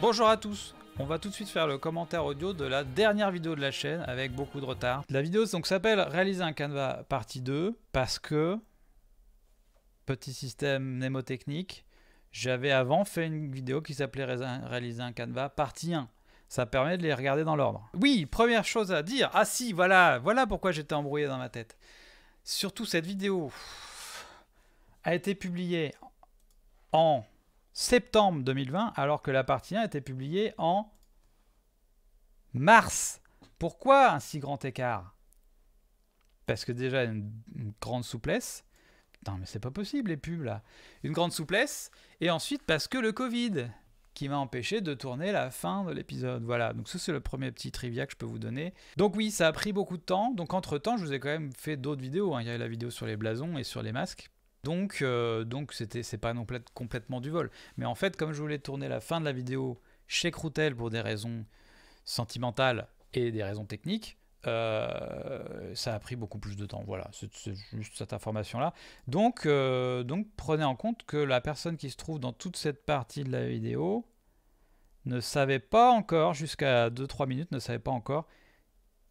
Bonjour à tous on va tout de suite faire le commentaire audio de la dernière vidéo de la chaîne avec beaucoup de retard. La vidéo donc s'appelle Réaliser un canevas partie 2 parce que petit système mnémotechnique, j'avais avant fait une vidéo qui s'appelait Réaliser un canevas partie 1. Ça permet de les regarder dans l'ordre. Oui, première chose à dire. Ah si, voilà, voilà pourquoi j'étais embrouillé dans ma tête. Surtout cette vidéo a été publiée en septembre 2020, alors que la partie 1 était publiée en mars. Pourquoi un si grand écart Parce que déjà, une, grande souplesse. Non, mais c'est pas possible, les pubs, là. Une grande souplesse. Et ensuite, parce que le Covid, qui m'a empêché de tourner la fin de l'épisode. Voilà, donc ça, c'est le premier petit trivia que je peux vous donner. Donc oui, ça a pris beaucoup de temps. Donc entre-temps, je vous ai quand même fait d'autres vidéos. Hein. Il y a la vidéo sur les blasons et sur les masques donc, euh, donc c'était, c'est pas non complètement du vol. Mais en fait, comme je voulais tourner la fin de la vidéo chez Croutel pour des raisons sentimentales et des raisons techniques, euh, ça a pris beaucoup plus de temps. Voilà, c'est, juste cette information-là. Donc, euh, donc, prenez en compte que la personne qui se trouve dans toute cette partie de la vidéo ne savait pas encore, jusqu'à 2-3 minutes, ne savait pas encore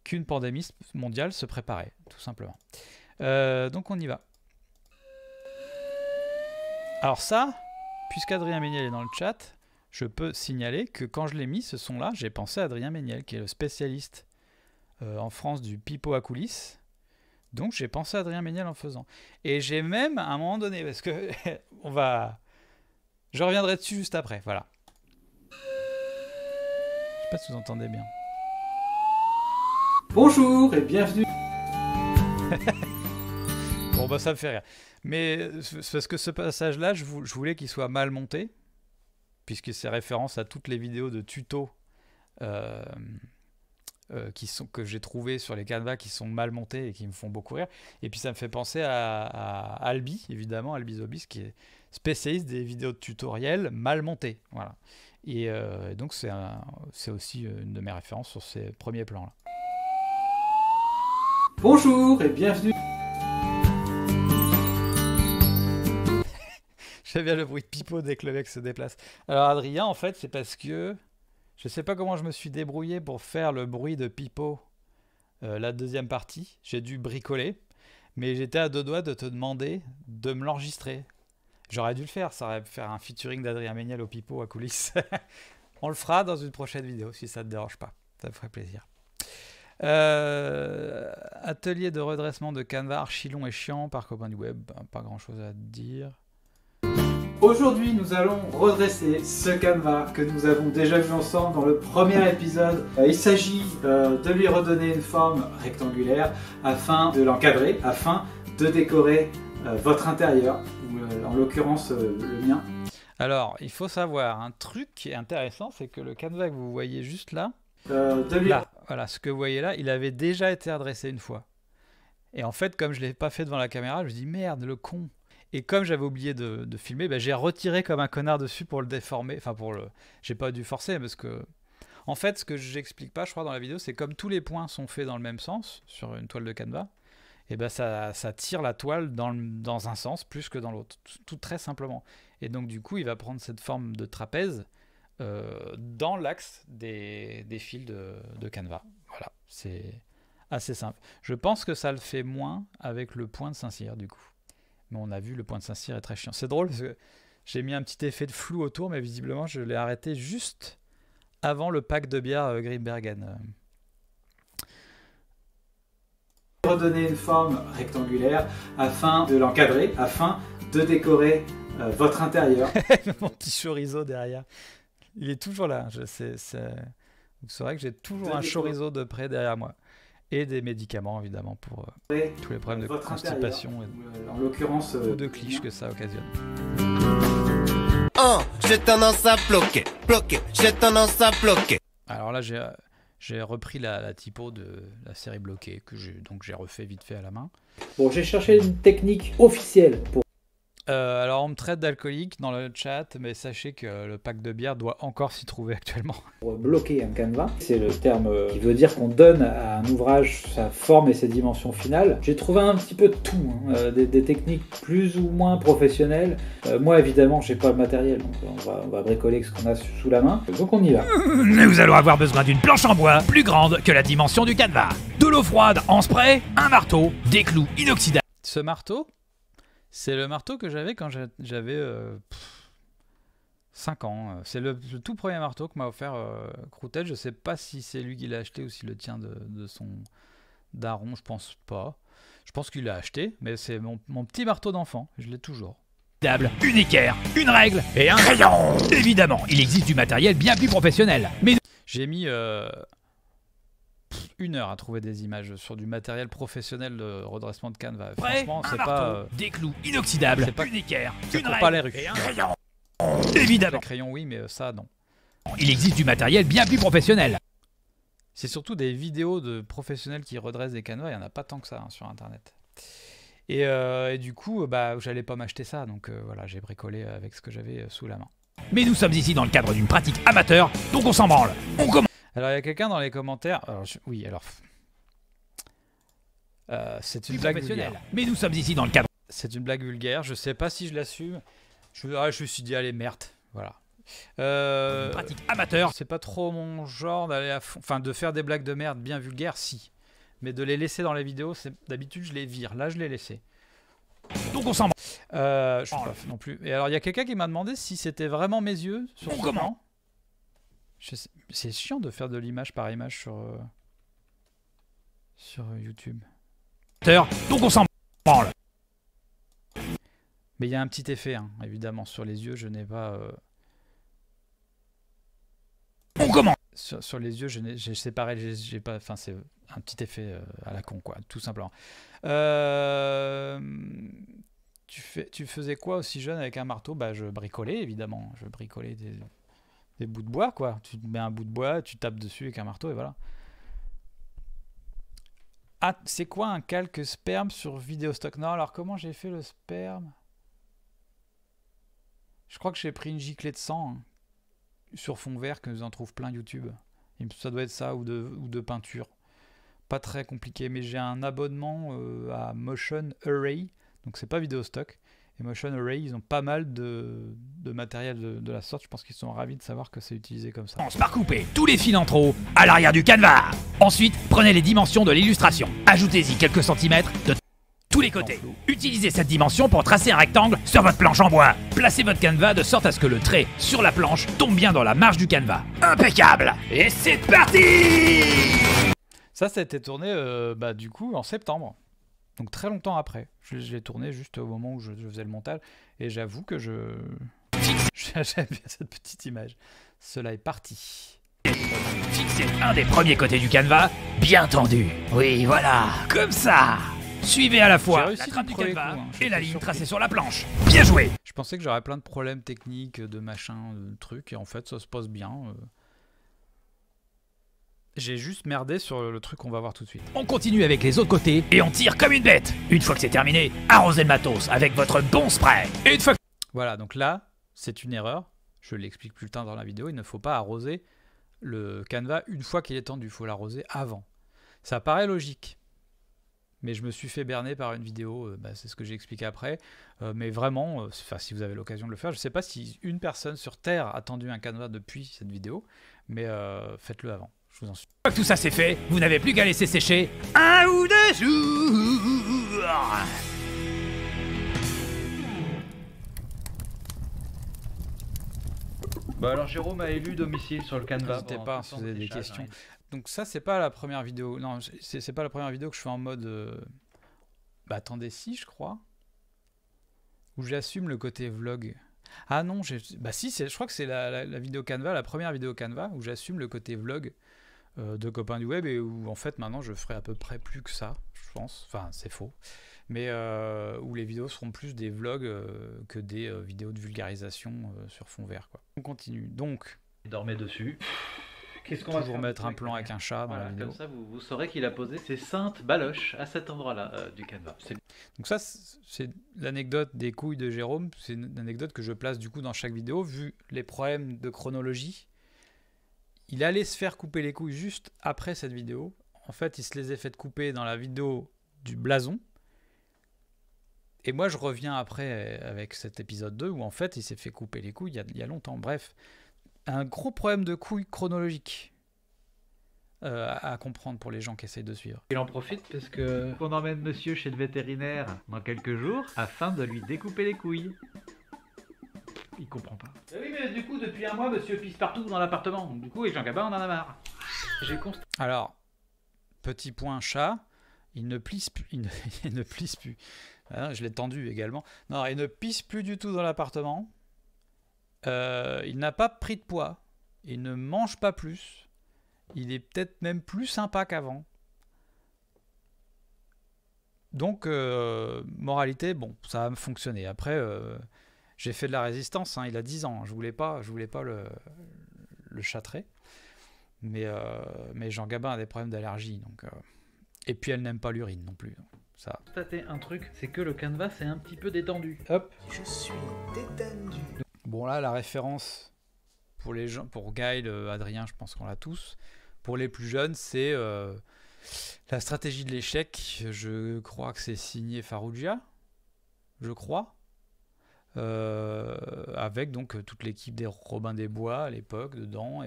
qu'une pandémie mondiale se préparait, tout simplement. donc, on y va. Alors ça, puisqu'Adrien Méniel est dans le chat, je peux signaler que quand je l'ai mis, ce son-là, j'ai pensé à Adrien Méniel, qui est le spécialiste euh, en France du pipeau à coulisses. Donc j'ai pensé à Adrien Méniel en faisant. Et j'ai même, à un moment donné, parce que on va... Je reviendrai dessus juste après, voilà. Je sais pas si vous entendez bien. Bonjour et bienvenue Bon, bah ça me fait rire. Mais parce que ce passage-là, je, voulais qu'il soit mal monté, puisque c'est référence à toutes les vidéos de tutos euh, euh, qui sont, que j'ai trouvées sur les canevas qui sont mal montées et qui me font beaucoup rire. Et puis ça me fait penser à, Albi, évidemment, Albi Zobis, qui est spécialiste des vidéos de tutoriels mal montées. Voilà. Et euh, donc c'est un, aussi une de mes références sur ces premiers plans-là. Bonjour et bienvenue bien le bruit de pipeau dès que le mec se déplace. Alors Adrien, en fait, c'est parce que je sais pas comment je me suis débrouillé pour faire le bruit de pipeau euh, la deuxième partie. J'ai dû bricoler, mais j'étais à deux doigts de te demander de me l'enregistrer. J'aurais dû le faire, ça aurait faire un featuring d'Adrien Méniel au pipeau à coulisses. On le fera dans une prochaine vidéo si ça te dérange pas. Ça me ferait plaisir. Euh, atelier de redressement de canevas, chilon et chiant par copain du web. Pas grand chose à dire. Aujourd'hui, nous allons redresser ce canevas que nous avons déjà vu ensemble dans le premier épisode. Euh, il s'agit euh, de lui redonner une forme rectangulaire afin de l'encadrer, afin de décorer euh, votre intérieur, ou en l'occurrence le mien. Alors, il faut savoir un truc qui est intéressant, c'est que le canevas que vous voyez juste là, voilà, ce que vous voyez là, il avait déjà été redressé une fois. Et en fait, comme je ne l'ai pas fait devant la caméra, je me dis merde, le con. Et comme j'avais oublié de, filmer, bah, j'ai retiré comme un connard dessus pour le déformer. Enfin, pour le. J'ai pas dû forcer parce que. En fait, ce que j'explique pas, je crois, dans la vidéo, c'est comme tous les points sont faits dans le même sens sur une toile de canevas, et ben ça, ça, tire la toile dans, un sens plus que dans l'autre, tout, très simplement. Et donc, du coup, il va prendre cette forme de trapèze euh, dans l'axe des, des, fils de, de Voilà, c'est assez simple. Je pense que ça le fait moins avec le point de Saint-Cyr, du coup. Mais on a vu, le point de Saint-Cyr est très chiant. C'est drôle parce que j'ai mis un petit effet de flou autour, mais visiblement, je l'ai arrêté juste avant le pack de bière euh, Greenbergen. Redonner une forme rectangulaire afin de l'encadrer, afin de décorer euh, votre intérieur. Mon petit chorizo derrière. Il est toujours là. Je sais, Vous saurez que j'ai toujours un chorizo de près derrière moi et des médicaments évidemment pour euh, tous les problèmes de constipation et euh, en l'occurrence euh, ou de cliches que ça occasionne. Oh, j'ai tendance à bloquer, bloquer, j'ai tendance à bloquer. Alors là, j'ai j'ai repris la, la, typo de la série bloquée que donc j'ai refait vite fait à la main. Bon, j'ai cherché une technique officielle pour euh, alors, on me traite d'alcoolique dans le chat, mais sachez que le pack de bière doit encore s'y trouver actuellement. Pour bloquer un canevas, c'est le terme euh, qui veut dire qu'on donne à un ouvrage sa forme et ses dimensions finales. J'ai trouvé un petit peu de tout, hein, euh, des, techniques plus ou moins professionnelles. moi, évidemment, j'ai pas le matériel, donc on va, on va bricoler ce qu'on a sous la main. Donc, on y va. Nous allons avoir besoin d'une planche en bois plus grande que la dimension du canevas, de l'eau froide en spray, un marteau, des clous inoxydables. Ce marteau c'est le marteau que j'avais quand j'avais euh, cinq 5 ans. C'est le, tout premier marteau que m'a offert euh, Croutel. Je sais pas si c'est lui qui l'a acheté ou si le tien de, son daron, je pense pas. Je pense qu'il l'a acheté, mais c'est mon, petit marteau d'enfant. Je l'ai toujours une équerre, une règle et un crayon. Évidemment, il existe du matériel bien plus professionnel. Mais j'ai mis euh, une heure à trouver des images sur du matériel professionnel de redressement de canne. Bah, franchement, c'est pas. Euh, des clous inoxydables, pas... une équerre, une pas les rues. un crayon. Évidemment. oui, mais euh, ça, non. Il existe du matériel bien plus professionnel. C'est surtout des vidéos de professionnels qui redressent des canevas. Il n'y en a pas tant que ça hein, sur Internet. Et, euh, du coup, bah, j'allais pas m'acheter ça, donc voilà, j'ai bricolé avec ce que j'avais sous la main. Mais nous sommes ici dans le cadre d'une pratique amateur, donc on s'en branle. On commence. Alors, il y a quelqu'un dans les commentaires. Oui, alors. Euh, c'est une blague vulgaire. Mais nous sommes ici dans le cadre. C'est une blague vulgaire. Je sais pas si je l'assume. Je... Ah, je me suis dit, allez, merde. Voilà. Euh, pratique amateur. C'est pas trop mon genre d'aller à fond. Enfin, de faire des blagues de merde bien vulgaires, si. Mais de les laisser dans la vidéo, d'habitude, je les vire. Là, je les laissais. Donc on s'en va. Euh, je oh pas non plus. Et alors, il y a quelqu'un qui m'a demandé si c'était vraiment mes yeux sur comment c'est chiant de faire de l'image par image sur, euh, sur euh, YouTube. D'ailleurs, donc on s'en parle. Mais il y a un petit effet, hein, évidemment, sur les yeux, je n'ai pas... Euh, on commence sur, les yeux, j'ai séparé, j'ai pas... Enfin, c'est un petit effet à la con, quoi, tout simplement. Tu, fais, tu faisais quoi aussi jeune avec un marteau Bah, je bricolais, évidemment. Je bricolais des des bouts de bois, quoi. Tu mets un bout de bois, tu tapes dessus avec un marteau et voilà. Ah, c'est quoi un calque sperme sur Vidéostock Non, alors comment j'ai fait le sperme Je crois que j'ai pris une giclée de sang hein, sur fond vert que nous en trouve plein YouTube. Ça doit être ça ou de, ou de peinture. Pas très compliqué, mais j'ai un abonnement euh, à Motion Array, donc c'est pas stock. Motion Array, ils ont pas mal de, matériel de, la sorte. Je pense qu'ils sont ravis de savoir que c'est utilisé comme ça. se part couper tous les fils en trop à l'arrière du canevas. Ensuite, prenez les dimensions de l'illustration. Ajoutez-y quelques centimètres de tous les côtés. Utilisez cette dimension pour tracer un rectangle sur votre planche en bois. Placez votre canevas de sorte à ce que le trait sur la planche tombe bien dans la marge du canevas. Impeccable Et c'est parti Ça, ça a été tourné euh, bah, du coup en septembre. Donc très longtemps après. Je, l'ai tourné juste au moment où je, faisais le montage. Et j'avoue que je... J'aime bien cette petite image. Cela est parti. Fixer un des premiers côtés du canevas, bien tendu. Oui, voilà, comme ça. Suivez à la fois la hein, et la ligne tracée sur la planche. Bien joué Je pensais que j'aurais plein de problèmes techniques, de machin, de trucs, et en fait ça se passe bien. Euh. J'ai juste merdé sur le truc qu'on va voir tout de suite. On continue avec les autres côtés et on tire comme une bête. Une fois que c'est terminé, arrosez le matos avec votre bon spray. une fois Voilà, donc là, c'est une erreur. Je l'explique plus tard dans la vidéo. Il ne faut pas arroser le canevas une fois qu'il est tendu. Il faut l'arroser avant. Ça paraît logique. Mais je me suis fait berner par une vidéo, euh, bah, c'est ce que j'ai expliqué après. Euh, mais vraiment, euh, si vous avez l'occasion de le faire, je ne sais pas si une personne sur Terre a tendu un canevas depuis cette vidéo, mais faites-le avant que tout ça c'est fait, vous n'avez plus qu'à laisser sécher un ou deux jours. Bah alors Jérôme a élu domicile sur le canevas. N'hésitez pas vous avez des questions. Donc ça c'est pas la première vidéo. Non, c'est pas la première vidéo que je fais en mode. Euh, bah attendez si je crois. Où j'assume le côté vlog. Ah non, bah si, je crois que c'est la, la vidéo Canva, la première vidéo Canva où j'assume le côté vlog. Euh, de copains du web et où en fait maintenant je ferai à peu près plus que ça, je pense. Enfin, c'est faux. Mais euh, où les vidéos seront plus des vlogs euh, que des vidéos de vulgarisation sur fond vert. Quoi. On continue. Donc. Dormez dessus. Qu'est-ce qu'on va vous mettre un plan avec un chat dans la vidéo. Comme ça, vous, vous saurez qu'il a posé ses saintes baloches à cet endroit-là du canevas. Donc ça, c'est l'anecdote des couilles de Jérôme. C'est une anecdote que je place du coup dans chaque vidéo, vu les problèmes de chronologie il allait se faire couper les couilles juste après cette vidéo. En fait, il se les a fait couper dans la vidéo du blason. Et moi, je reviens après avec cet épisode 2 où en fait, il s'est fait couper les couilles il y, a, longtemps. Bref, un gros problème de couilles chronologique euh, à, comprendre pour les gens qui essayent de suivre. Il en profite parce que qu'on emmène monsieur chez le vétérinaire dans quelques jours afin de lui découper les couilles. Il comprend pas. Eh oui, mais du coup, depuis un mois, monsieur pisse partout dans l'appartement. du coup, et Jean Gabin on en a marre. J'ai Alors, petit point chat, il ne plisse plus. Il ne, pisse plus. Hein, je l'ai tendu également. Non, il ne pisse plus du tout dans l'appartement. Euh, il n'a pas pris de poids. Il ne mange pas plus. Il est peut-être même plus sympa qu'avant. Donc, euh, moralité, bon, ça va fonctionner. Après, euh, j'ai fait de la résistance, hein, il a 10 ans, hein. je voulais pas, je voulais pas le, châtrer. Mais, euh, mais Jean Gabin a des problèmes d'allergie, donc... Euh. Et puis elle n'aime pas l'urine non plus. Ça. Constater un truc, c'est que le canevas est un petit peu détendu. Hop. Je suis détendu. Bon là, la référence pour les gens, pour Gail, euh, Adrien, je pense qu'on l'a tous. Pour les plus jeunes, c'est la stratégie de l'échec. Je crois que c'est signé Farougia. Je crois. Euh, avec donc euh, toute l'équipe des Robin des Bois à l'époque dedans,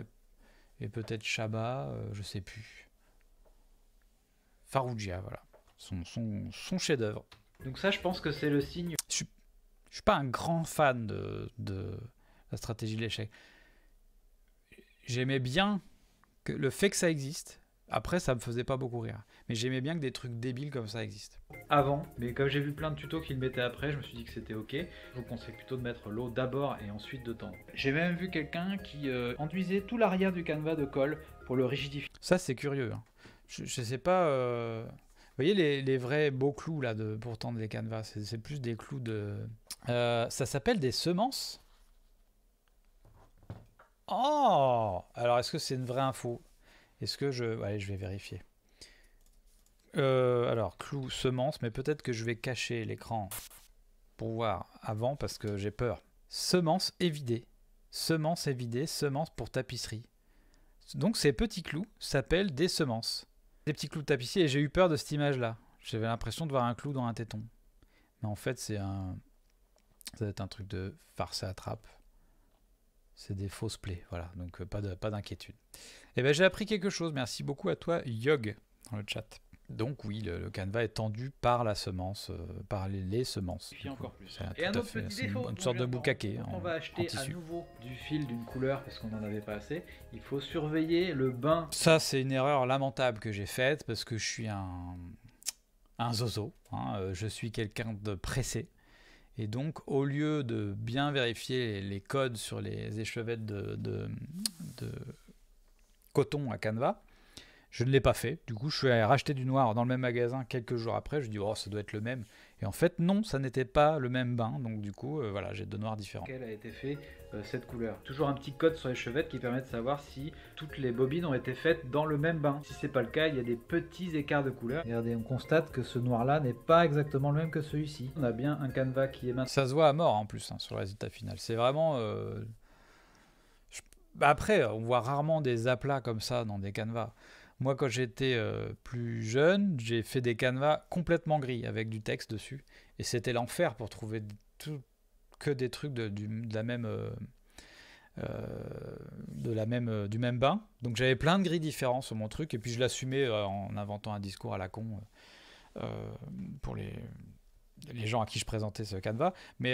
et, peut-être Chabat, euh, je sais plus. Farougia, voilà. Son, son, chef-d'œuvre. Donc ça, je pense que c'est le signe. Je suis, suis pas un grand fan de, de la stratégie de l'échec. J'aimais bien que le fait que ça existe, après, ça me faisait pas beaucoup rire. Mais j'aimais bien que des trucs débiles comme ça existent. Avant, mais comme j'ai vu plein de tutos qu'ils mettaient après, je me suis dit que c'était ok. Je vous conseille plutôt de mettre l'eau d'abord et ensuite de tendre. J'ai même vu quelqu'un qui euh, enduisait tout l'arrière du canevas de colle pour le rigidifier. Ça, c'est curieux. Hein. Je, sais pas. Euh, vous voyez les, vrais beaux clous là de, pour tendre les canevas C'est plus des clous de. Euh, ça s'appelle des semences. Oh Alors, est-ce que c'est une vraie info est-ce que je... Allez, je vais vérifier. Euh, alors, clou, semence, mais peut-être que je vais cacher l'écran pour voir avant parce que j'ai peur. Semence évidée. Semence évidée, semence pour tapisserie. Donc ces petits clous s'appellent des semences. Des petits clous de tapisserie et j'ai eu peur de cette image-là. J'avais l'impression de voir un clou dans un téton. Mais en fait, c'est un... Ça être un truc de farce à attrape. C'est des fausses plaies, voilà, donc euh, pas d'inquiétude. eh bien j'ai appris quelque chose, merci beaucoup à toi Yog dans le chat. Donc oui, le, canevas est tendu par la semence, euh, par les, semences. C'est encore une, sorte de boucaquet. on va acheter à nouveau du fil d'une couleur parce qu'on en avait pas assez, il faut surveiller le bain. Ça c'est une erreur lamentable que j'ai faite parce que je suis un, un zozo, hein. euh, je suis quelqu'un de pressé. Et donc, au lieu de bien vérifier les, codes sur les échevettes de, coton à Canva, je ne l'ai pas fait. Du coup, je suis allé racheter du noir dans le même magasin quelques jours après. Je dis, oh, ça doit être le même. Et en fait, non, ça n'était pas le même bain. Donc du coup, euh, voilà, j'ai deux noirs différents. Quelle a été fait euh, cette couleur Toujours un petit code sur les chevettes qui permet de savoir si toutes les bobines ont été faites dans le même bain. Si c'est pas le cas, il y a des petits écarts de couleur. Regardez, on constate que ce noir-là n'est pas exactement le même que celui-ci. On a bien un canevas qui est maintenant. Ça se voit à mort en plus hein, sur le résultat final. C'est vraiment. Euh, après, on voit rarement des aplats comme ça dans des canevas. Moi, quand j'étais euh, plus jeune, j'ai fait des canevas complètement gris avec du texte dessus. Et c'était l'enfer pour trouver que des trucs de, du, la même. de la même euh, euh, du même bain donc j'avais plein de gris différents sur mon truc et puis je l'assumais en inventant un discours à la con pour les les gens à qui je présentais ce canevas. Mais,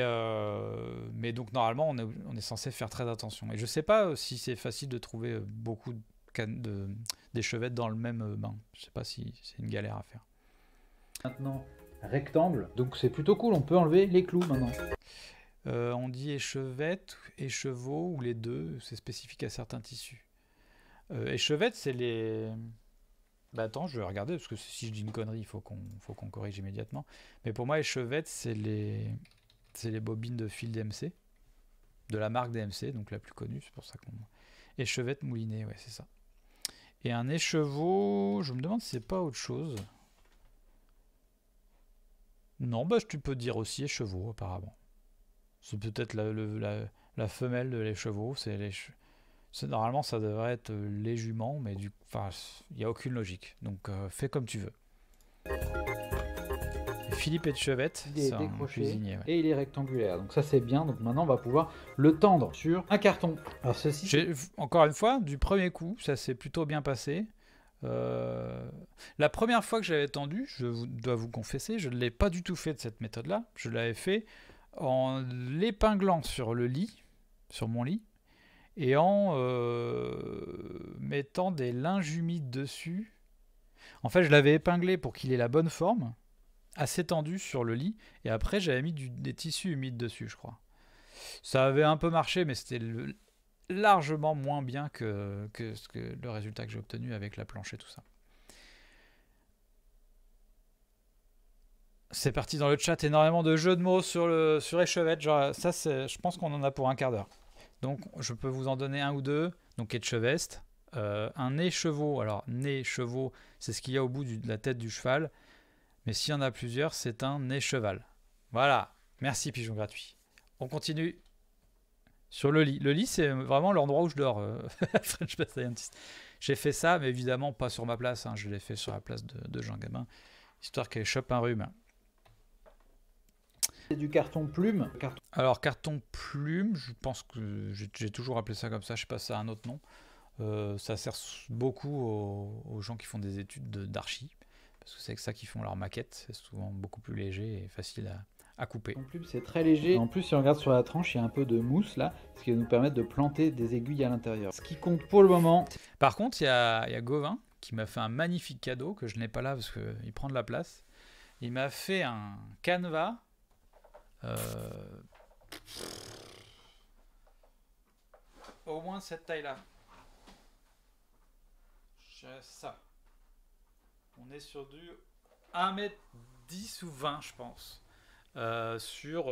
mais donc, normalement, on est, censé faire très attention. Et je sais pas si c'est facile de trouver beaucoup de de, des chevettes dans le même bain. Je sais pas si c'est une galère à faire. Maintenant, rectangle, donc c'est plutôt cool, on peut enlever les clous maintenant. Euh, on dit échevette, échevaux ou les deux, c'est spécifique à certains tissus. Euh, échevette, c'est les... Bah attends, je vais regarder, parce que si je dis une connerie, il faut qu'on qu'on corrige immédiatement. Mais pour moi, échevette, c'est les... les bobines de fil DMC, de la marque DMC, donc la plus connue, c'est pour ça qu'on... Échevette moulinées ouais, c'est ça. Et un écheveau, je me demande si c'est pas autre chose. Non, bah tu peux dire aussi écheveau apparemment. C'est peut-être la, femelle de l'écheveau, normalement ça devrait être euh, les juments, mais du enfin il n'y a aucune logique. Donc euh, fais comme tu veux. Philippe et il est décroché cuisinier, et il est rectangulaire. Donc ça c'est bien. Donc maintenant on va pouvoir le tendre sur un carton. Alors ceci. Encore une fois, du premier coup, ça s'est plutôt bien passé. Euh, la première fois que j'avais tendu, je dois vous confesser, je ne l'ai pas du tout fait de cette méthode-là. Je l'avais fait en l'épinglant sur le lit, sur mon lit, et en euh, mettant des linges humides dessus. En fait, je l'avais épinglé pour qu'il ait la bonne forme assez tendu sur le lit. Et après, j'avais mis des tissus humides dessus, je crois. Ça avait un peu marché, mais c'était largement moins bien que, que, que le résultat que j'ai obtenu avec la planche et tout ça. C'est parti dans le chat, énormément de jeux de mots sur, le, sur Échevette. Genre, ça, je pense qu'on en a pour un quart d'heure. Donc, je peux vous en donner un ou deux. Donc, Écheveste. cheveste. Euh, un écheveau. Alors, nez, chevaux, c'est ce qu'il y a au bout de la tête du cheval. Mais s'il y en a plusieurs, c'est un cheval. Voilà. Merci, pigeon gratuit. On continue sur le lit. Le lit, c'est vraiment l'endroit où je dors, euh, J'ai fait ça, mais évidemment pas sur ma place. Hein. Je l'ai fait sur la place de, Jean Gamin, histoire qu'elle chope un rhume. C'est du carton plume Alors, carton plume, je pense que j'ai toujours appelé ça comme ça, je sais pas, ça a un autre nom. Euh, ça sert beaucoup aux, aux, gens qui font des études d'archi parce que c'est avec ça qu'ils font leur maquette. C'est souvent beaucoup plus léger et facile à, couper. En plus, c'est très léger. En plus, si on regarde sur la tranche, il y a un peu de mousse là, ce qui va nous permettre de planter des aiguilles à l'intérieur. Ce qui compte pour le moment. Par contre, il y a, Gauvin qui m'a fait un magnifique cadeau que je n'ai pas là parce qu'il prend de la place. Il m'a fait un canevas. Euh, au moins cette taille là. ça on est sur du 1m10 ou 20, je pense. Euh, sur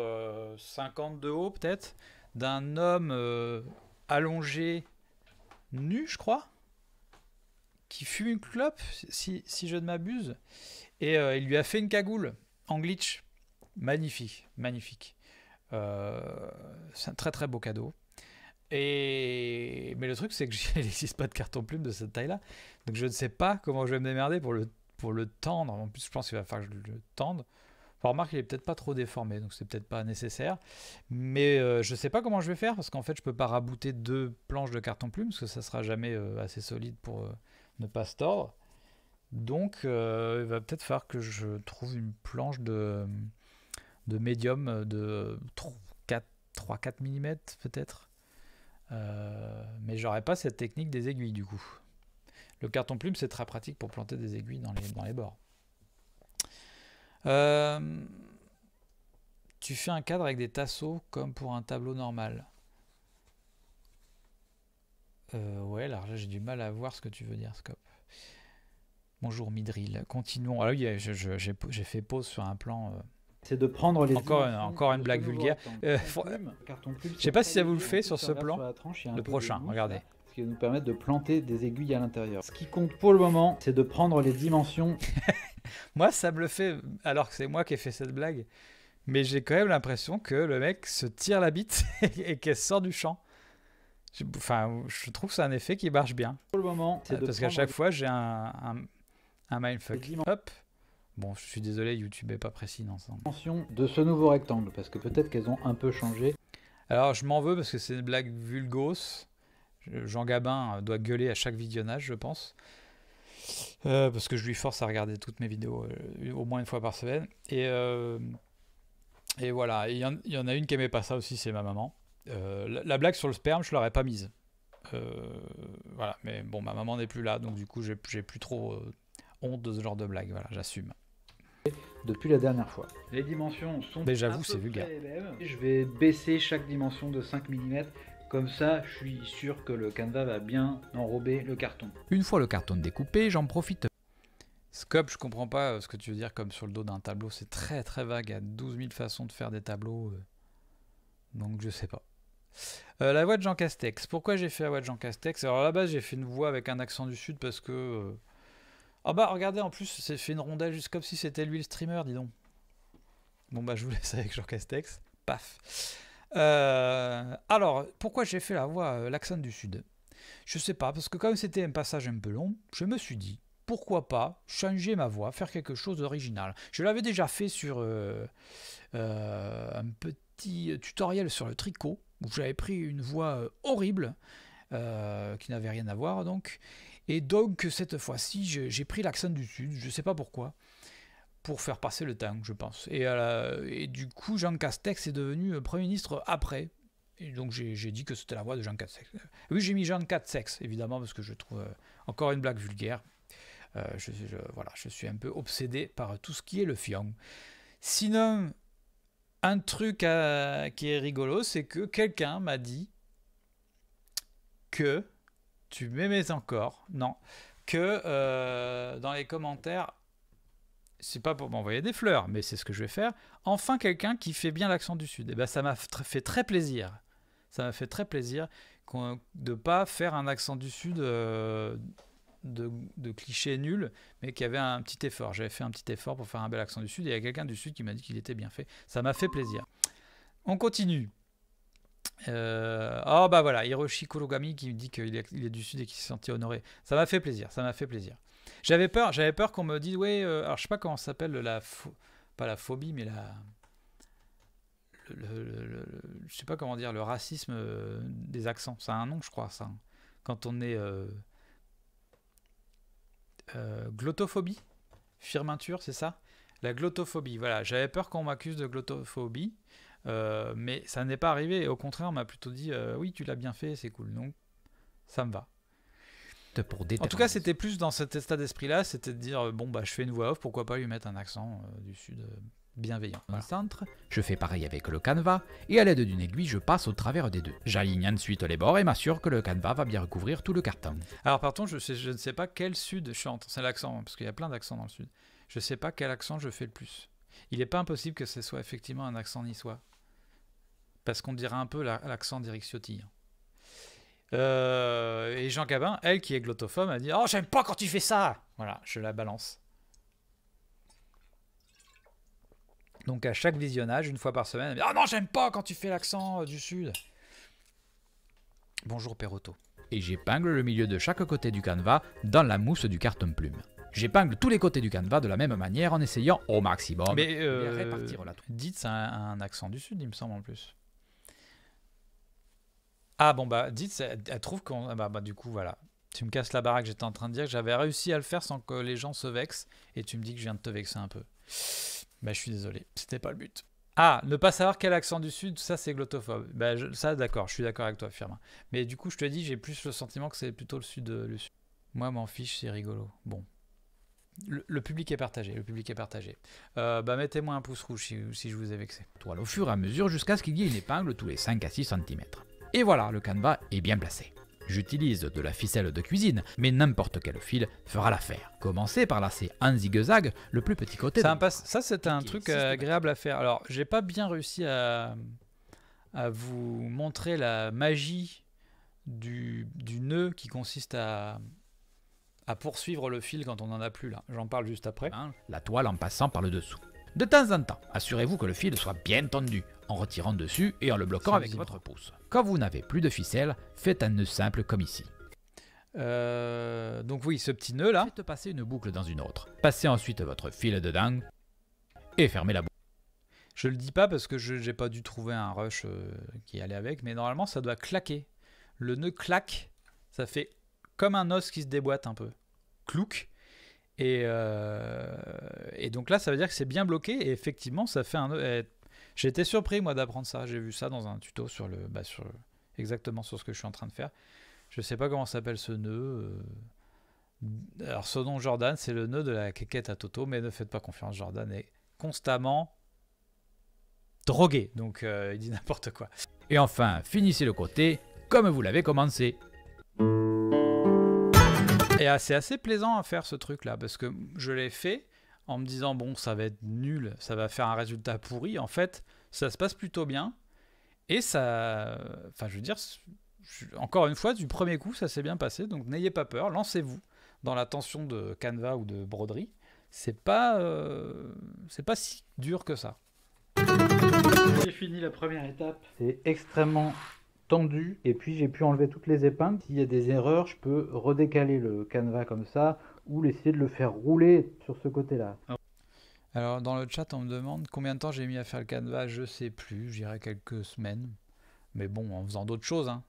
50 euh, de haut, peut-être. D'un homme euh, allongé, nu, je crois. Qui fume une clope, si, je ne m'abuse. Et il lui a fait une cagoule en glitch. Magnifique, magnifique. c'est un très très beau cadeau. Et... Mais le truc, c'est que je n'existe pas de carton plume de cette taille-là. Donc je ne sais pas comment je vais me démerder pour le, pour le tendre. En plus, je pense qu'il va falloir que je le tende. Enfin, remarque, il est peut-être pas trop déformé, donc c'est peut-être pas nécessaire. Mais euh, je ne sais pas comment je vais faire, parce qu'en fait, je ne peux pas rabouter deux planches de carton plume, parce que ça ne sera jamais euh, assez solide pour euh, ne pas se tordre. Donc, il va peut-être falloir que je trouve une planche de, de médium de 3-4 mm, peut-être. mais j'aurais pas cette technique des aiguilles, du coup. Le carton plume, c'est très pratique pour planter des aiguilles dans les, dans les bords. Euh, tu fais un cadre avec des tasseaux comme pour un tableau normal. Euh, ouais, alors là j'ai du mal à voir ce que tu veux dire, Scope. Bonjour Midril. Continuons. Ah j'ai fait pause sur un plan. Euh, c'est de prendre les. Encore, une, encore une blague vulgaire. je ne sais pas si ça vous le fait sur ce plan. le prochain, regardez qui nous permettent de planter des aiguilles à l'intérieur. Ce qui compte pour le moment, c'est de prendre les dimensions. moi, ça me le fait, alors que c'est moi qui ai fait cette blague. Mais j'ai quand même l'impression que le mec se tire la bite et qu'elle sort du champ. Enfin, je trouve que c'est un effet qui marche bien. Pour le moment, c'est ah, parce qu'à chaque fois j'ai un, un, un mindfuck. Bon, je suis désolé, YouTube est pas précis dans ça. Attention de ce nouveau rectangle parce que peut-être qu'elles ont un peu changé. Alors, je m'en veux parce que c'est une blague vulgose. Jean Gabin euh, doit gueuler à chaque visionnage, je pense. Euh, parce que je lui force à regarder toutes mes vidéos euh, au moins une fois par semaine. Et, et voilà, il y, en a une qui n'aimait pas ça aussi, c'est ma maman. La, blague sur le sperme, je l'aurais pas mise. voilà, mais bon, ma maman n'est plus là, donc du coup, j'ai plus trop honte de ce genre de blague. Voilà, j'assume. Depuis la dernière fois. Les dimensions sont. Mais j'avoue, c'est vulgaire. Je vais baisser chaque dimension de 5 mm comme ça, je suis sûr que le canevas va bien enrober le carton. Une fois le carton découpé, j'en profite. Scope, je comprends pas euh, ce que tu veux dire comme sur le dos d'un tableau. C'est très très vague. Il y a 12 000 façons de faire des tableaux. Euh, donc je sais pas. Euh, la voix de Jean Castex. Pourquoi j'ai fait la voix de Jean Castex Alors à la base, j'ai fait une voix avec un accent du sud parce que. Ah bah regardez, en plus, c'est fait une rondelle juste comme si c'était lui le streamer, dis donc. Bon bah je vous laisse avec Jean Castex. Paf. Euh, alors, pourquoi j'ai fait la voix, euh, l'accent du Sud Je sais pas, parce que comme c'était un passage un peu long, je me suis dit, pourquoi pas changer ma voix, faire quelque chose d'original. Je l'avais déjà fait sur euh, un petit tutoriel sur le tricot, où j'avais pris une voix horrible, qui n'avait rien à voir donc. Et donc, cette fois-ci, j'ai pris l'accent du Sud, je sais pas pourquoi pour faire passer le temps, je pense. Et, et du coup, Jean Castex est devenu euh, Premier ministre après. Et donc j'ai dit que c'était la voix de Jean Castex. Oui, j'ai mis Jean Castex, évidemment, parce que je trouve euh, encore une blague vulgaire. Euh, je, voilà, je suis un peu obsédé par tout ce qui est le fion. Sinon, un truc qui est rigolo, c'est que quelqu'un m'a dit que tu m'aimais encore. Non, que dans les commentaires, c'est pas pour m'envoyer des fleurs, mais c'est ce que je vais faire. Enfin, quelqu'un qui fait bien l'accent du Sud. Et eh ben, ça m'a fait très plaisir. Ça m'a fait très plaisir de pas faire un accent du Sud euh, de, cliché nul, mais qui avait un petit effort. J'avais fait un petit effort pour faire un bel accent du Sud, et il y a quelqu'un du Sud qui m'a dit qu'il était bien fait. Ça m'a fait plaisir. On continue. Euh, oh bah voilà, Hiroshi Kurogami qui me dit qu'il est, du Sud et qui s'est senti honoré. Ça m'a fait plaisir, ça m'a fait plaisir. J'avais peur, j'avais peur qu'on me dise, ouais, euh, alors je sais pas comment ça s'appelle, la pas la phobie, mais la. Le, je sais pas comment dire, le racisme euh, des accents. Ça a un nom, je crois, ça. Hein. Quand on est. Euh, euh, glottophobie Firmature, c'est ça La glottophobie, voilà. J'avais peur qu'on m'accuse de glottophobie, euh, mais ça n'est pas arrivé. Au contraire, on m'a plutôt dit oui, tu l'as bien fait, c'est cool. Donc, ça me va pour En tout cas, c'était plus dans cet état d'esprit-là, c'était de dire euh, bon bah je fais une voix off, pourquoi pas lui mettre un accent euh, du sud euh, bienveillant. je fais pareil avec le canevas et à l'aide d'une aiguille, je passe au travers des deux. J'aligne ensuite les bords et m'assure que le canevas va bien recouvrir tout le carton. Alors partons, je, je ne sais pas quel sud chante, c'est l'accent hein, parce qu'il y a plein d'accents dans le sud. Je ne sais pas quel accent je fais le plus. Il n'est pas impossible que ce soit effectivement un accent niçois. Parce qu'on dirait un peu l'accent d'Eric Ciotti. Hein. Euh, et Jean Cabin, elle qui est glottophobe, a dit Oh, j'aime pas quand tu fais ça Voilà, je la balance. Donc à chaque visionnage, une fois par semaine, elle dit, Oh non, j'aime pas quand tu fais l'accent euh, du Sud Bonjour Perotto. Et j'épingle le milieu de chaque côté du canevas dans la mousse du carton plume. J'épingle tous les côtés du canevas de la même manière en essayant au maximum Mais euh, répartir Dites un, un accent du Sud, il me semble en plus. Ah bon, bah, dites, elle trouve qu'on. Ah bah, bah, du coup, voilà. Tu me casses la baraque, j'étais en train de dire que j'avais réussi à le faire sans que les gens se vexent, et tu me dis que je viens de te vexer un peu. Bah, je suis désolé, c'était pas le but. Ah, ne pas savoir quel accent du Sud, ça c'est glottophobe. Bah, ça, d'accord, je suis d'accord avec toi, Firmin. Mais du coup, je te dis, j'ai plus le sentiment que c'est plutôt le Sud. Le sud. Moi, m'en fiche, c'est rigolo. Bon. Le, public est partagé, le public est partagé. Euh, bah, mettez-moi un pouce rouge si, si je vous ai vexé. Toile au fur et à mesure jusqu'à ce qu'il y ait une épingle tous les 5 à 6 cm. Et voilà, le canevas est bien placé. J'utilise de la ficelle de cuisine, mais n'importe quel fil fera l'affaire. Commencez par lasser un zigzag le plus petit côté. Ça, c'est un truc euh, agréable à faire. Alors, j'ai pas bien réussi à, vous montrer la magie du, nœud qui consiste à, à poursuivre le fil quand on n'en a plus là. J'en parle juste après. Hein, la toile en passant par le dessous de temps en temps. Assurez-vous que le fil soit bien tendu, en retirant dessus et en le bloquant avec votre pouce. Quand vous n'avez plus de ficelle, faites un nœud simple comme ici. Euh, donc oui, ce petit nœud là. Faites passer une boucle dans une autre. Passez ensuite votre fil dedans et fermez la boucle. Je le dis pas parce que je n'ai pas dû trouver un rush euh, qui allait avec, mais normalement ça doit claquer. Le nœud claque, ça fait comme un os qui se déboîte un peu. Clouc. Euh, et, donc là, ça veut dire que c'est bien bloqué. Et effectivement, ça fait un. nœud euh, j'étais surpris, moi, d'apprendre ça. J'ai vu ça dans un tuto sur le. Bah, exactement sur ce que je suis en train de faire. Je sais pas comment s'appelle ce nœud. Euh. Alors, ce nom Jordan, c'est le nœud de la quéquette à Toto. Mais ne faites pas confiance, Jordan est constamment drogué. Donc, il dit n'importe quoi. Et enfin, finissez le côté comme vous l'avez commencé. Et c'est assez plaisant à faire ce truc-là, parce que je l'ai fait en me disant, bon, ça va être nul, ça va faire un résultat pourri. En fait, ça se passe plutôt bien. Et ça... Enfin, je veux dire, encore une fois, du premier coup, ça s'est bien passé. Donc n'ayez pas peur, lancez-vous dans la tension de canevas ou de broderie. C'est pas, euh, c'est pas si dur que ça. J'ai fini la première étape. C'est extrêmement tendu et puis j'ai pu enlever toutes les épingles. S'il y a des erreurs, je peux redécaler le canevas comme ça ou l'essayer de le faire rouler sur ce côté-là. Alors dans le chat, on me demande combien de temps j'ai mis à faire le canevas. Je sais plus, j'irai quelques semaines, mais bon, en faisant d'autres choses. Hein.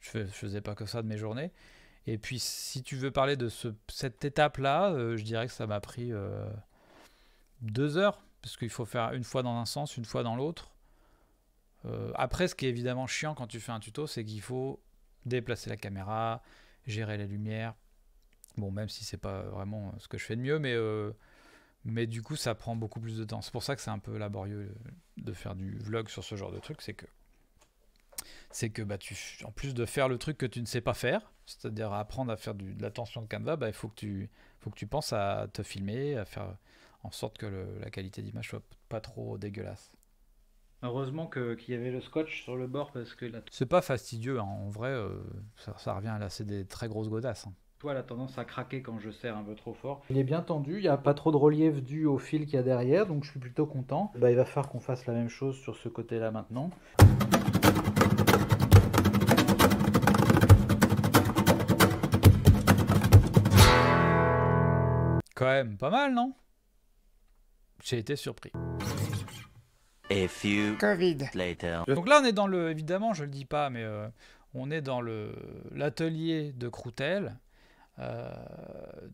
Je, faisais pas que ça de mes journées. Et puis si tu veux parler de cette étape-là, euh, je dirais que ça m'a pris euh, deux heures parce qu'il faut faire une fois dans un sens, une fois dans l'autre. Euh, après, ce qui est évidemment chiant quand tu fais un tuto, c'est qu'il faut déplacer la caméra, gérer la lumière. Bon, même si c'est pas vraiment ce que je fais de mieux, mais, euh, mais du coup, ça prend beaucoup plus de temps. C'est pour ça que c'est un peu laborieux euh, de faire du vlog sur ce genre de truc, c'est que c'est que bah, tu, en plus de faire le truc que tu ne sais pas faire, c'est-à-dire apprendre à faire du, de l'attention de Canva, bah, il faut que, tu, faut que tu penses à te filmer, à faire en sorte que la qualité d'image soit pas trop dégueulasse. Heureusement qu'il y avait le scotch sur le bord parce que... là... C'est pas fastidieux, hein. en vrai, euh, ça, revient là, c'est des très grosses godasses. Hein. Toi, la tendance à craquer quand je serre un peu trop fort. Il est bien tendu, il n'y a pas trop de relief dû au fil qu'il y a derrière, donc je suis plutôt content. Bah, il va falloir qu'on fasse la même chose sur ce côté-là maintenant. Quand même pas mal, non J'ai été surpris. A few Covid. Later. Donc là, on est dans le. Évidemment, je le dis pas, mais euh, on est dans le l'atelier de Croutel. Euh,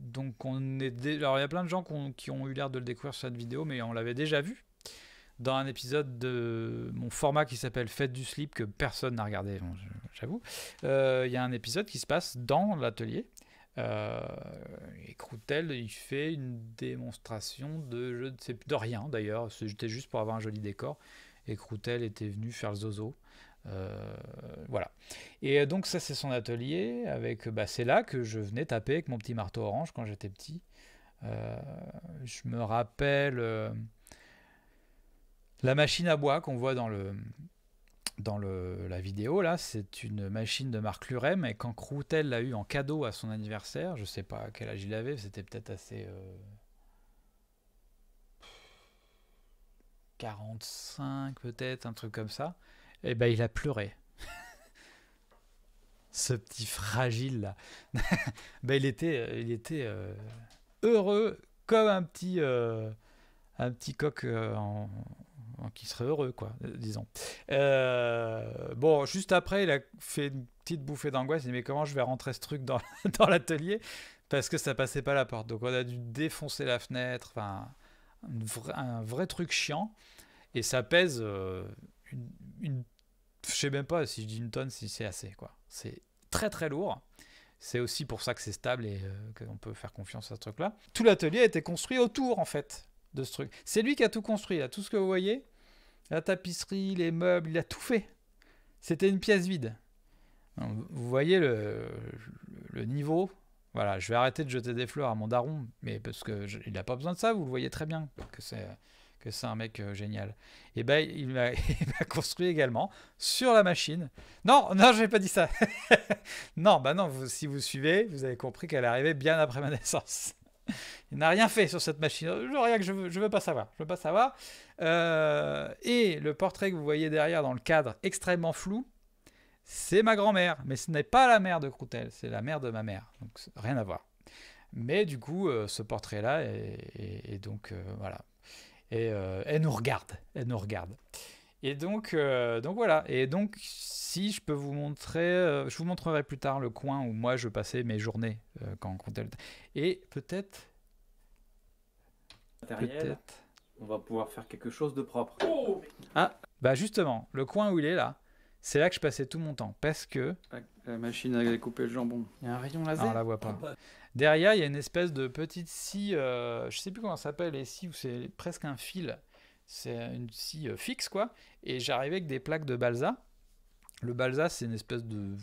donc on est. Alors il y a plein de gens qui ont, eu l'air de le découvrir sur cette vidéo, mais on l'avait déjà vu dans un épisode de mon format qui s'appelle Fête du slip que personne n'a regardé, j'avoue. Euh, il y a un épisode qui se passe dans l'atelier euh, et Croutel, il fait une démonstration de je sais de rien d'ailleurs, c'était juste pour avoir un joli décor. Et Croutel était venu faire le zozo. Euh, voilà. Et euh, donc ça c'est son atelier avec bah, c'est là que je venais taper avec mon petit marteau orange quand j'étais petit. je me rappelle la machine à bois qu'on voit dans le dans la vidéo, là, c'est une machine de marque Lurem. Et quand Croutel l'a eu en cadeau à son anniversaire, je sais pas quel âge il avait, c'était peut-être assez. 45, euh, peut-être, un truc comme ça. Et eh ben, il a pleuré. Ce petit fragile là. ben, il était, euh, il était euh, heureux comme un petit, un petit coq en Hein, qui serait heureux, quoi, euh, disons. Euh, bon, juste après, il a fait une petite bouffée d'angoisse, il dit mais comment je vais rentrer ce truc dans, dans l'atelier Parce que ça passait pas la porte. Donc on a dû défoncer la fenêtre, enfin, un vrai truc chiant. Et ça pèse euh, une, une je sais même pas si je dis une tonne, si c'est assez, quoi. C'est très très lourd. C'est aussi pour ça que c'est stable et qu'on peut faire confiance à ce truc-là. Tout l'atelier a été construit autour, en fait, de ce truc. C'est lui qui a tout construit, là. Tout ce que vous voyez, la tapisserie, les meubles, il a tout fait. C'était une pièce vide. Vous voyez le, niveau. Voilà, je vais arrêter de jeter des fleurs à mon daron, mais parce que il n'a pas besoin de ça, vous le voyez très bien que c'est que c'est un mec euh, génial. Et eh ben il m'a construit également sur la machine. Non, non, je n'ai pas dit ça. non, bah non, si vous suivez, vous avez compris qu'elle arrivait bien après ma naissance il n'a rien fait sur cette machine. rien que je veux, veux pas savoir. Je veux pas savoir. Euh, et le portrait que vous voyez derrière dans le cadre extrêmement flou, c'est ma grand-mère. Mais ce n'est pas la mère de Croutel, c'est la mère de ma mère. Donc rien à voir. Mais du coup, euh, ce portrait-là, est, donc euh, voilà. Et elle nous regarde. Elle nous regarde. Et donc, euh, donc voilà. Et donc, si je peux vous montrer, euh, je vous montrerai plus tard le coin où moi je passais mes journées euh, quand on comptait le temps. Et peut-être. Peut-être. On va pouvoir faire quelque chose de propre. Oh, ah Bah justement, le coin où il est là, c'est là que je passais tout mon temps. Parce que. La machine a couper le jambon. Il y a un rayon ah, laser. On on la voit pas. Derrière, il y a une espèce de petite scie, je sais plus comment ça s'appelle, les scies où c'est presque un fil c'est une scie euh, fixe, quoi. Et j'arrivais avec des plaques de balsa. Le balsa, c'est une espèce de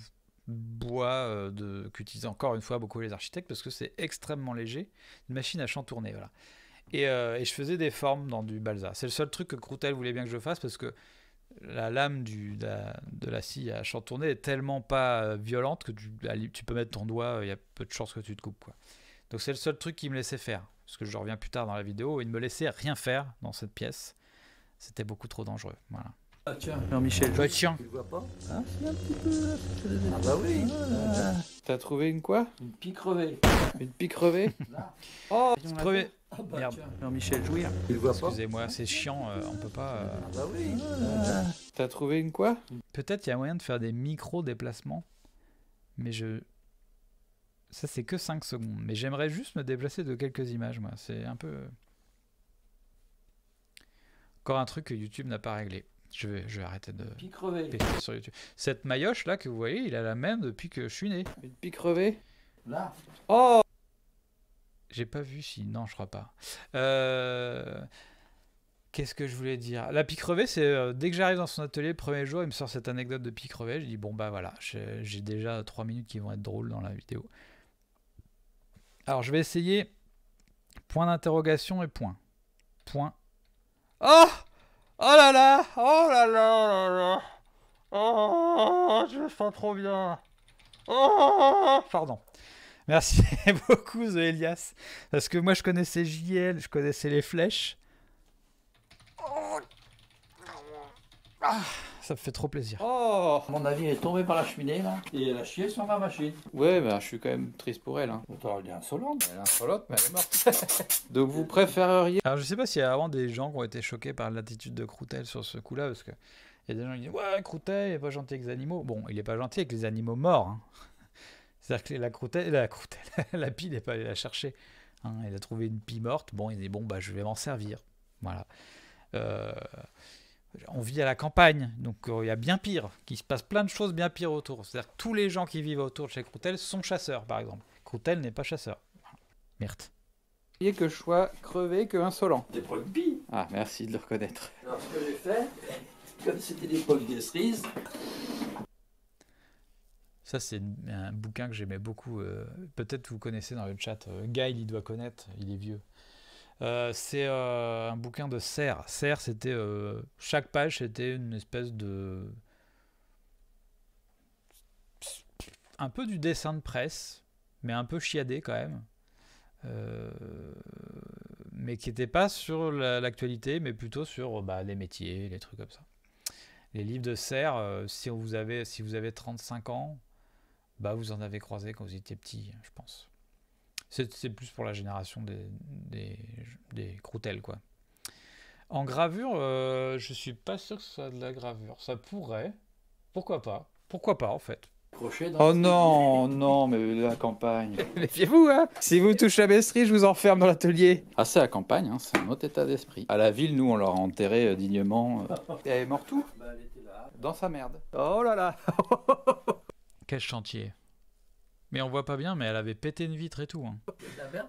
bois euh, de, qu'utilisent encore une fois beaucoup les architectes parce que c'est extrêmement léger, une machine à chantourner, voilà. Euh, et, je faisais des formes dans du balsa. C'est le seul truc que Croutel voulait bien que je fasse parce que la lame de, la, scie à chantourner est tellement pas violente que tu, tu peux mettre ton doigt, il y a peu de chances que tu te coupes, quoi. Donc c'est le seul truc qui me laissait faire, parce que je reviens plus tard dans la vidéo, il ne me laissait rien faire dans cette pièce c'était beaucoup trop dangereux. Voilà. Ah tiens, Jean-Michel. je bah, Tu le vois pas hein un petit peu... Ah bah oui. Euh, T'as trouvé une quoi Une pique crevée. Une pique revée Oh, crevée. Ah, bah, merde. michel Jouir. Tu le vois pas Excusez-moi, c'est chiant, euh, on peut pas. Euh. Ah bah oui. T'as trouvé une quoi Peut-être il y a moyen de faire des micro déplacements, mais je. Ça c'est que 5 secondes, mais j'aimerais juste me déplacer de quelques images, moi. C'est un peu. Encore un truc que YouTube n'a pas réglé. Je vais, je vais arrêter de pique sur YouTube. Cette maillotche là que vous voyez, il a la même depuis que je suis né. Une pique crevée Là. Oh J'ai pas vu si. Non, je crois pas. Euh, qu'est-ce que je voulais dire La pique crevé, c'est euh, dès que j'arrive dans son atelier le premier jour, il me sort cette anecdote de pique crevée. Je dis bon bah voilà, j'ai déjà trois minutes qui vont être drôles dans la vidéo. Alors je vais essayer point d'interrogation et point. Point Oh Oh là là Oh là là oh là là Oh Je me sens trop bien Oh Pardon. Merci beaucoup, The Elias. Parce que moi, je connaissais JL, je connaissais les flèches. Oh. Ah. Ça me fait trop plaisir. Oh Mon avis est tombé par la cheminée, là. Et elle a chié sur ma machine. Ouais, ben, je suis quand même triste pour elle. Hein. Attends, elle est insolente. Elle est mais elle est morte. Donc vous préféreriez. Alors je sais pas s'il y a vraiment des gens qui ont été choqués par l'attitude de Croutel sur ce coup-là, parce que. Il y a des gens qui disent Ouais, Croutel, il n'est pas gentil avec les animaux. Bon, il est pas gentil avec les animaux morts. Hein. C'est-à-dire que la Croutel... la, Croutelle, la pie n'est pas allée la chercher. Il hein. a trouvé une pie morte. Bon, il est Bon, bah, je vais m'en servir. Voilà. Euh, on vit à la campagne, donc euh, il y a bien pire, qu'il se passe plein de choses bien pires autour. C'est-à-dire que tous les gens qui vivent autour de chez Croutel sont chasseurs, par exemple. Croutel n'est pas chasseur. Merde. Et que je sois crevé que insolent. Des poils Ah, merci de le reconnaître. Alors, ce que j'ai fait, comme c'était l'époque des cerises. Ça, c'est un bouquin que j'aimais beaucoup. Euh, peut-être vous connaissez dans le chat. Euh, Guy, il doit connaître, il est vieux. Euh, c'est euh, un bouquin de Serre. Serre, c'était. Euh, chaque page, c'était une espèce de. Un peu du dessin de presse, mais un peu chiadé quand même. mais qui n'était pas sur l'actualité, mais plutôt sur bah, les métiers, les trucs comme ça. Les livres de Serre, si, vous avez, si vous avez 35 ans, bah, vous en avez croisé quand vous étiez petit, je pense. C'est plus pour la génération des, des, croutelles, quoi. En gravure, euh, je suis pas sûr que ce soit de la gravure. Ça pourrait. Pourquoi pas Pourquoi pas, en fait oh non, non, mais la campagne. Méfiez-vous, hein Si vous touchez la bestrie je vous enferme dans l'atelier. Ah, c'est la campagne, hein, c'est un autre état d'esprit. À la ville, nous, on leur a enterré euh, dignement. Euh. elle est morte où bah, Dans sa merde. Oh là là Quel chantier mais on voit pas bien, mais elle avait pété une vitre et tout. Hein.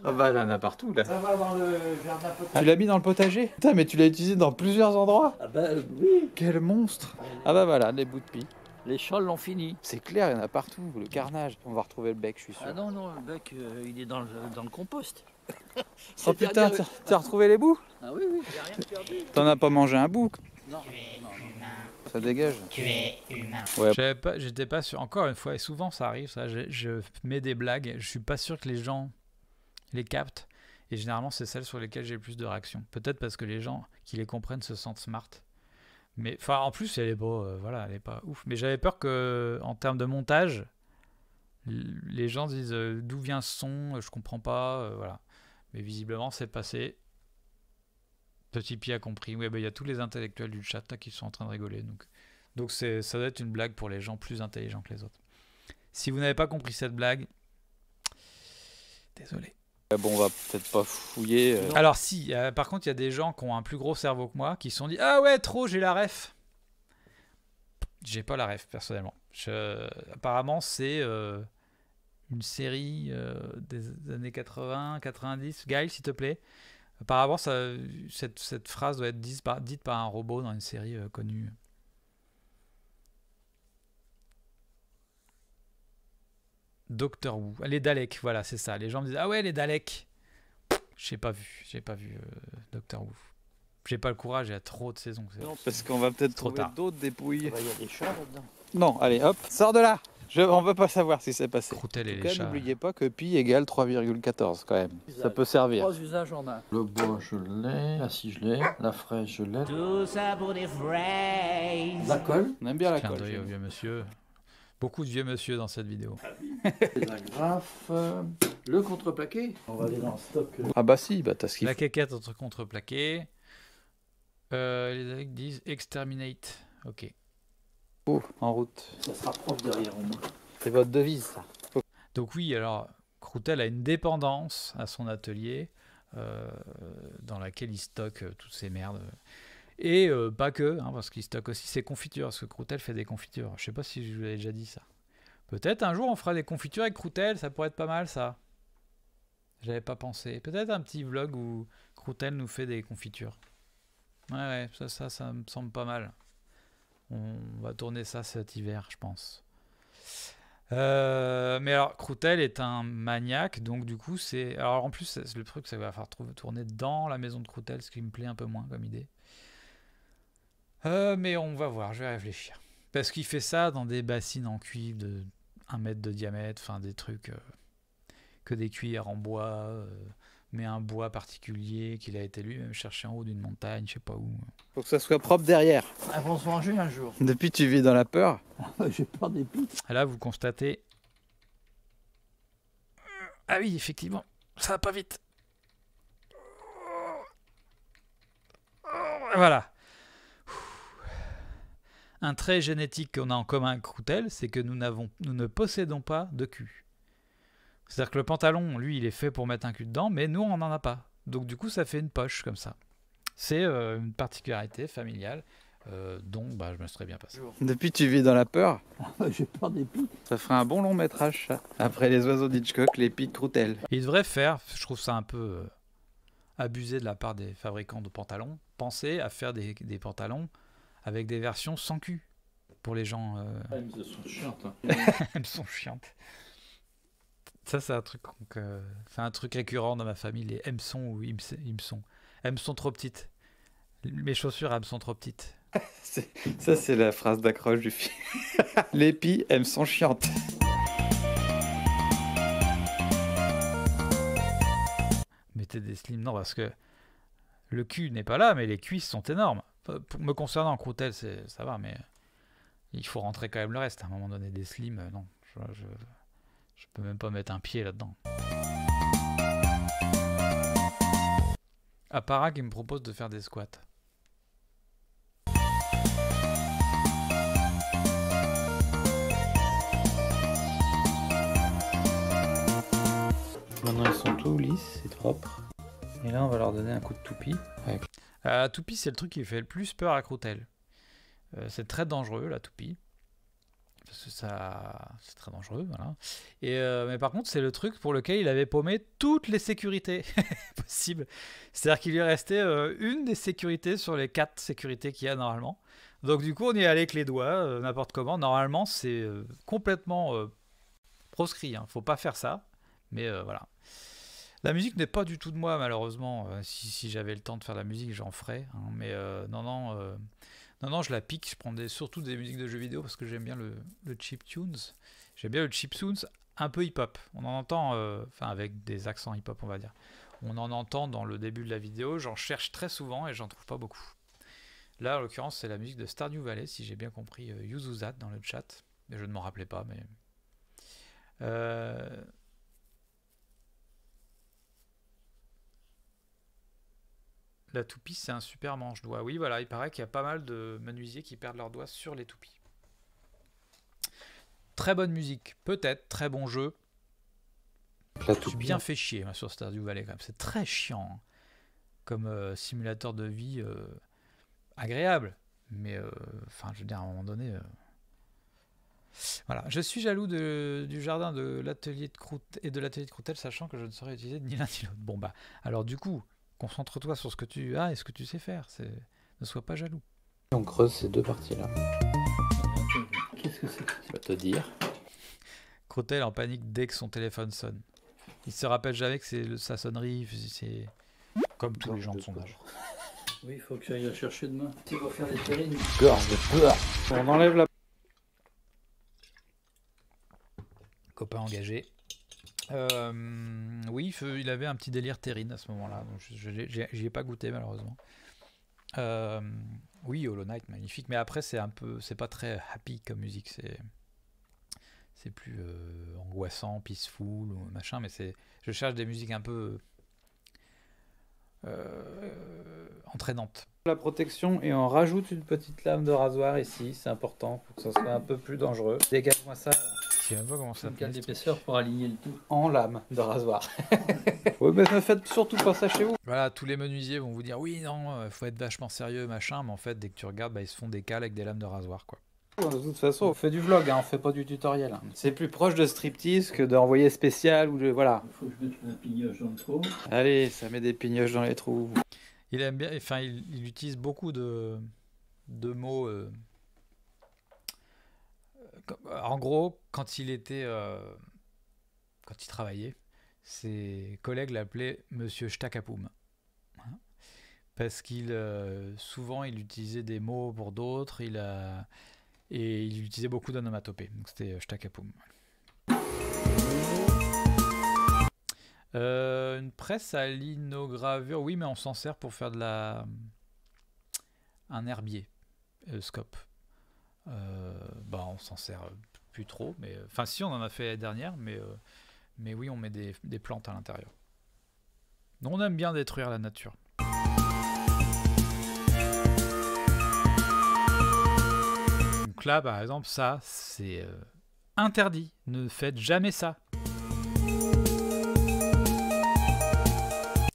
Ah bah, elle en a partout là. Ça va dans le potager. Tu l'as mis dans le potager Putain, mais tu l'as utilisé dans plusieurs endroits Ah bah oui Quel monstre Ah bah voilà, les bouts de pis. Les châles l'ont fini. C'est clair, il y en a partout, le carnage. On va retrouver le bec, je suis sûr. Ah non, non, le bec, euh, il est dans le, compost. oh putain, t'as retrouvé les bouts Ah oui, oui, j'ai rien perdu. T'en as pas mangé un bout Non ça dégage. Tu es humain. J'étais pas, sûr. Encore une fois, et souvent ça arrive, ça. Je, mets des blagues. Je suis pas sûr que les gens les captent. Et généralement, c'est celles sur lesquelles j'ai le plus de réactions. Peut-être parce que les gens qui les comprennent se sentent smart. Mais enfin, en plus, elle est beau. Euh, voilà, elle est pas ouf. Mais j'avais peur que, en termes de montage, les gens disent euh, d'où vient ce son, euh, je comprends pas. voilà. Mais visiblement, c'est passé tipi Tipeee a compris. Oui, ben, il y a tous les intellectuels du chat qui sont en train de rigoler. Donc, donc c'est, ça doit être une blague pour les gens plus intelligents que les autres. Si vous n'avez pas compris cette blague, désolé. Ah bon, on va peut-être pas fouiller. Euh. Alors si, euh, par contre, il y a des gens qui ont un plus gros cerveau que moi qui se sont dit Ah ouais, trop, j'ai la ref. J'ai pas la ref, personnellement. Apparemment, c'est euh, une série des années 80, 90. Gaël, s'il te plaît, Apparemment, ça, cette, phrase doit être dite par, un robot dans une série euh, connue. Docteur Who. Ah, les Daleks, voilà, c'est ça. Les gens me disent Ah ouais, les Daleks J'ai pas vu, j'ai pas vu euh, Docteur Doctor Who. J'ai pas le courage, il y a trop de saisons. Non, parce qu'on va peut-être trouver d'autres dépouilles. Il y a des chats là-dedans. Non, allez, hop, sors de là on ne veut pas savoir si c'est passé. Croutelle et les cas, N'oubliez pas que pi égale 3,14 quand même. Ça peut servir. Trois usages en un. Le bois, je l'ai. La scie, je l'ai. La fraise, je l'ai. Tout ça pour des fraises. La colle. On aime bien la colle. au vieux monsieur. Beaucoup de vieux monsieur dans cette vidéo. Ah les agrafes. Le contreplaqué. On va aller dans stock. Euh. Ah bah si, bah t'as ce qu'il La caquette entre contreplaqué. Euh, les amis disent exterminate. Ok. Oh, en route. Ça sera derrière au moins. C'est votre devise, ça. Donc oui, alors Croutel a une dépendance à son atelier euh, dans laquelle il stocke euh, toutes ses merdes. Et euh, pas que, hein, parce qu'il stocke aussi ses confitures, parce que Croutel fait des confitures. Je sais pas si je vous l'avais déjà dit ça. Peut-être un jour on fera des confitures avec Croutel, ça pourrait être pas mal ça. J'avais pas pensé. Peut-être un petit vlog où Croutel nous fait des confitures. Ouais, ouais, ça, ça me semble pas mal. On va tourner ça cet hiver, je pense. Euh, mais alors, Croutel est un maniaque, donc du coup, c'est. Alors en plus, le truc, ça va faire tourner dans la maison de Croutel, ce qui me plaît un peu moins comme idée. Euh, mais on va voir, je vais réfléchir. Parce qu'il fait ça dans des bassines en cuivre de 1 mètre de diamètre, enfin des trucs. Euh, que des cuillères en bois, mais un bois particulier qu'il a été lui-même chercher en haut d'une montagne, je sais pas où. Faut que ça soit propre derrière. Elles ah, vont se manger un jour. Depuis, tu vis dans la peur. J'ai peur des pics. Ah, là, vous constatez. Ah oui, effectivement, ça va pas vite. Voilà. Un trait génétique qu'on a en commun avec Routel, c'est que nous, nous ne possédons pas de cul. C'est-à-dire que le pantalon, lui, il est fait pour mettre un cul dedans, mais nous, on n'en a pas. Donc du coup, ça fait une poche comme ça. C'est euh, une particularité familiale. Euh, dont bah, je me serais bien passé. Depuis tu vis dans la peur J'ai peur des pics. Ça ferait un bon long métrage, ça. Après les oiseaux d'Hitchcock, les pics Croutel. Il devrait faire, je trouve ça un peu euh, abusé de la part des fabricants de pantalons, penser à faire des, pantalons avec des versions sans cul pour les gens. Ah, hein. Elles sont chiantes. Elles sont chiantes. Ça, c'est un truc c'est un truc récurrent dans ma famille, les sont... ou M sont trop petites. Mes chaussures sont trop petites. ça, c'est la phrase d'accroche du film. me sont chiantes. Mettez des slims, non, parce que le cul n'est pas là, mais les cuisses sont énormes. Pour me concernant, Croutel, ça va, mais il faut rentrer quand même le reste. À un moment donné, des slims, euh, non. Je, je... Je peux même pas mettre un pied là-dedans. Apparat ah, qui me propose de faire des squats. Maintenant ils sont tous lisses, c'est propre. Et là on va leur donner un coup de toupie. La ah, toupie c'est le truc qui fait le plus peur à Croutel. Euh, c'est très dangereux la toupie parce que ça, c'est très dangereux. Voilà. Et, euh, mais par contre, c'est le truc pour lequel il avait paumé toutes les sécurités possibles. C'est-à-dire qu'il lui restait euh, une des sécurités sur les quatre sécurités qu'il y a normalement. Donc du coup, on y est allé avec les doigts, euh, n'importe comment. Normalement, c'est complètement proscrit. Hein. Faut pas faire ça. Mais voilà. La musique n'est pas du tout de moi, malheureusement. si, j'avais le temps de faire la musique, j'en ferais. Hein. Mais non, non non, non, je la pique. Je prends surtout des musiques de jeux vidéo parce que j'aime bien le, le chip tunes. J'aime bien le chip tunes un peu hip-hop. On en entend, euh, enfin avec des accents hip-hop, on va dire. On en entend dans le début de la vidéo. J'en cherche très souvent et j'en trouve pas beaucoup. Là, en l'occurrence, c'est la musique de Stardew Valley, si j'ai bien compris, euh, Yuzuzat dans le chat. Je ne m'en rappelais pas, mais. Euh, La toupie, c'est un super manche-doigt. Oui, voilà, il paraît qu'il y a pas mal de menuisiers qui perdent leurs doigts sur les toupies. Très bonne musique, peut-être, très bon jeu. Je suis bien hein. fait chier sur Stardew Valley quand même. C'est très chiant hein. comme euh, simulateur de vie euh, agréable. Mais euh, enfin, je veux dire, à un moment donné. Voilà, je suis jaloux du jardin de l'atelier de croûte et de l'atelier de Croutel, sachant que je ne saurais utiliser ni l'un ni l'autre. Bon bah, alors du coup, Concentre-toi sur ce que tu as et ce que tu sais faire. Ne sois pas jaloux. On creuse ces deux parties-là. Qu'est-ce que c'est Je vais te dire. Crotel en panique dès que son téléphone sonne. Il se rappelle jamais que c'est sa sonnerie, c'est comme tous les gens de, son âge. Oui, il faut que j'aille la chercher demain. Tu vas faire des terrines. Gorge On enlève la. Copain engagé. Euh, oui, il avait un petit délire terrine à ce moment-là. J'y ai pas goûté malheureusement. Euh, oui, Hollow Knight, magnifique. Mais après, c'est un peu, c'est pas très happy comme musique. C'est, c'est plus euh, angoissant, peaceful ou machin. Mais c'est, je cherche des musiques un peu euh, entraînantes. La protection et on rajoute une petite lame de rasoir ici. C'est important pour que ça soit un peu plus dangereux. Dégage-moi ça sais pas comment ça. Une d'épaisseur pour aligner le tout en lame de rasoir. Oui, mais ne faites surtout pas ça chez vous. Voilà, tous les menuisiers vont vous dire oui, non, il euh, faut être vachement sérieux, machin, mais en fait, dès que tu regardes, bah, ils se font des cales avec des lames de rasoir, quoi. De toute façon, on fait du vlog, hein, on fait pas du tutoriel. Hein. C'est plus proche de striptease que d'envoyer spécial ou de. Voilà. Il faut que je mette une pignoche dans le trou. Allez, ça met des pignoches dans les trous. Il aime bien, enfin, il, utilise beaucoup de, mots. Euh, en gros, quand il était. Euh, quand il travaillait, ses collègues l'appelaient Monsieur Shtakapoum. Hein? parce qu'il. Euh, souvent, il utilisait des mots pour d'autres, il Et il utilisait beaucoup d'anomatopées. Donc c'était euh, Shtakapoum. une presse à linogravure, oui, mais on s'en sert pour faire de la. un herbier, scope. Euh, bah, on s'en sert plus trop. Mais euh, enfin, si on en a fait la dernière, mais euh, mais oui, on met des, plantes à l'intérieur. On aime bien détruire la nature. Donc là, par exemple, ça, c'est interdit. Ne faites jamais ça.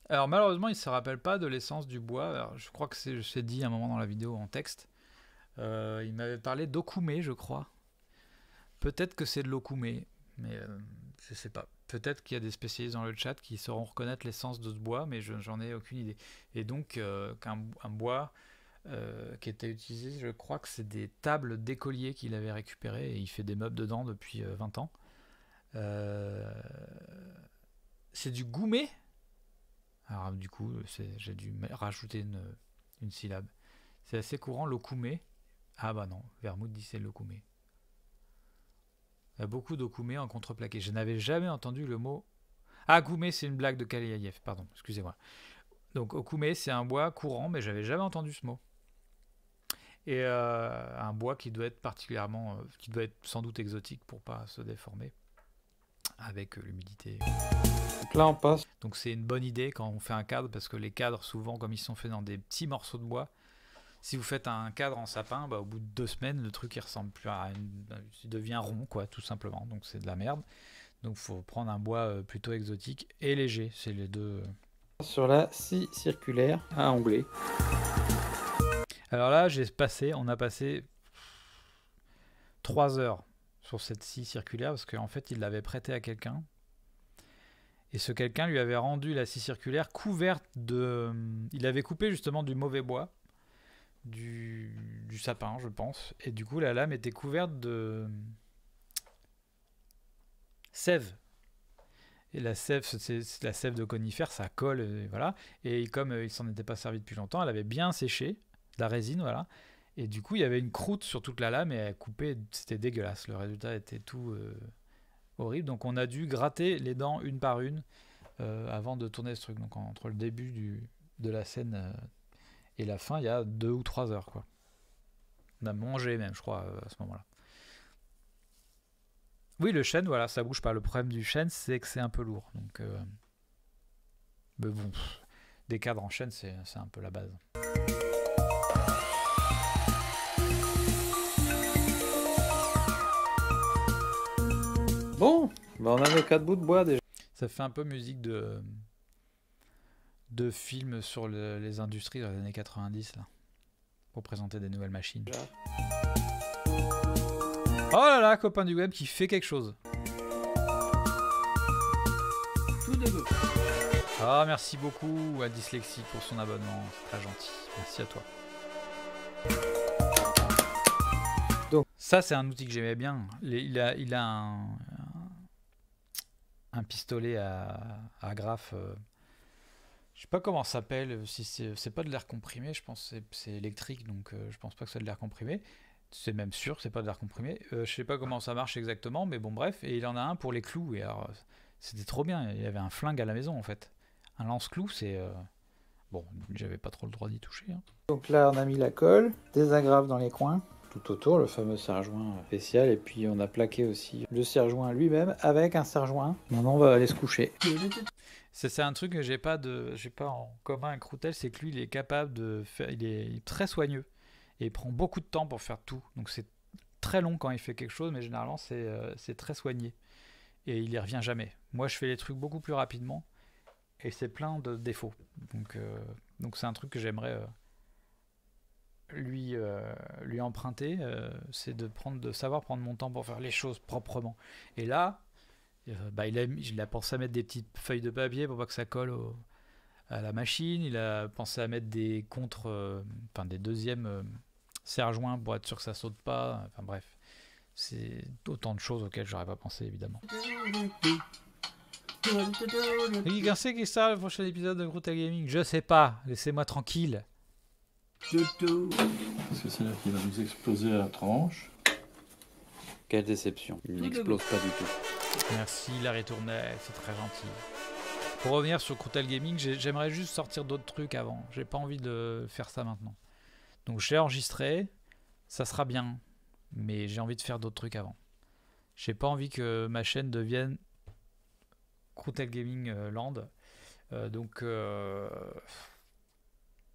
Alors malheureusement, il ne se rappelle pas de l'essence du bois. je crois que c'est, je dit à un moment dans la vidéo en texte. Euh, il m'avait parlé d'okoumé je crois. Peut-être que c'est de l'okoumé mais euh, je sais pas. Peut-être qu'il y a des spécialistes dans le chat qui sauront reconnaître l'essence de ce bois, mais je n'en ai aucune idée. Et donc, euh, un, bois qui était utilisé, je crois que c'est des tables d'écoliers qu'il avait récupérées et il fait des meubles dedans depuis 20 ans. c'est du goumé Alors, du coup, j'ai dû rajouter une, une syllabe. C'est assez courant, l'okoumé ah bah non, Vermouth dit c'est le Il y a beaucoup d'Okoumé en contreplaqué. Je n'avais jamais entendu le mot. Ah, Koumé, c'est une blague de Kaliaïev, pardon, excusez-moi. Donc, Okoumé, c'est un bois courant, mais j'avais jamais entendu ce mot. Et euh, un bois qui doit être particulièrement, euh, qui doit être sans doute exotique pour pas se déformer avec euh, l'humidité. là, on passe. Donc, c'est une bonne idée quand on fait un cadre, parce que les cadres, souvent, comme ils sont faits dans des petits morceaux de bois, si vous faites un cadre en sapin, bah, au bout de deux semaines, le truc il ressemble plus à une... il devient rond quoi, tout simplement. Donc c'est de la merde. Donc il faut prendre un bois euh, plutôt exotique et léger, c'est les deux. Euh. Sur la scie circulaire à onglet. Alors là, j'ai passé, on a passé trois heures sur cette scie circulaire parce qu'en fait, il l'avait prêtée à quelqu'un. Et ce quelqu'un lui avait rendu la scie circulaire couverte de. Euh, il avait coupé justement du mauvais bois du, sapin, je pense. Et du coup, la lame était couverte de sève. Et la sève, c'est la sève de conifère, ça colle, et euh, voilà. Et comme euh, il s'en était pas servi depuis longtemps, elle avait bien séché la résine, voilà. Et du coup, il y avait une croûte sur toute la lame et elle coupait, c'était dégueulasse. Le résultat était tout euh, horrible. Donc on a dû gratter les dents une par une avant de tourner ce truc. Donc entre le début du, de la scène et la fin, il y a deux ou trois heures, quoi. On a mangé même, je crois, euh, à ce moment-là. Oui, le chêne, voilà, ça bouge pas. Le problème du chêne, c'est que c'est un peu lourd. Donc, euh, Mais bon, des cadres en chêne, c'est un peu la base. Bon, bah, on a nos quatre bouts de bois déjà. Ça fait un peu musique de, de films sur les industries dans les années 90 là, pour présenter des nouvelles machines. Oh là là, copain du web qui fait quelque chose. Ah, merci beaucoup à Dyslexie pour son abonnement, c'est très gentil. Merci à toi. Donc. Ça, c'est un outil que j'aimais bien. Il a, il a un, un pistolet à, à euh, sais pas comment ça s'appelle, si c'est pas de l'air comprimé, je pense c'est électrique, donc euh, je pense pas que c'est de l'air comprimé. C'est même sûr c'est pas de l'air comprimé. Euh, je sais pas comment ça marche exactement, mais bon bref, et il en a un pour les clous. Et alors c'était trop bien, il y avait un flingue à la maison en fait. Un lance-clou, c'est euh, bon, j'avais pas trop le droit d'y toucher. Hein. Donc là on a mis la colle, des agrafes dans les coins, tout autour le fameux serre-joint spécial, et puis on a plaqué aussi le serre-joint lui-même avec un serre-joint. Maintenant on va aller se coucher. C'est un truc que j'ai pas, de, pas en commun avec Routel, c'est que lui, il est capable de faire. Il est, très soigneux et il prend beaucoup de temps pour faire tout. Donc c'est très long quand il fait quelque chose, mais généralement, c'est euh, très soigné. Et il y revient jamais. Moi, je fais les trucs beaucoup plus rapidement et c'est plein de défauts. Donc euh, c'est un truc que j'aimerais. Euh, lui, lui emprunter, c'est de prendre, de savoir prendre mon temps pour faire les choses proprement. Et là, euh, bah, il, a, pensé à mettre des petites feuilles de papier pour pas que ça colle à la machine. Il a pensé à mettre des contre, euh, enfin des deuxièmes euh, serre-joints pour être sûr que ça saute pas. Enfin bref, c'est autant de choses auxquelles j'aurais pas pensé évidemment. qui qu'est-ce qui ça le prochain épisode de Groot Gaming Je sais pas, laissez-moi tranquille. parce que c'est là qu'il va nous exploser à la tranche quelle déception. Il n'explose pas du tout. Merci la retournée, c'est très gentil. Pour revenir sur Crutal Gaming, j'aimerais juste sortir d'autres trucs avant. J'ai pas envie de faire ça maintenant. Donc j'ai enregistré, ça sera bien, mais j'ai envie de faire d'autres trucs avant. J'ai pas envie que ma chaîne devienne Crutel Gaming euh, Land. Euh, donc euh,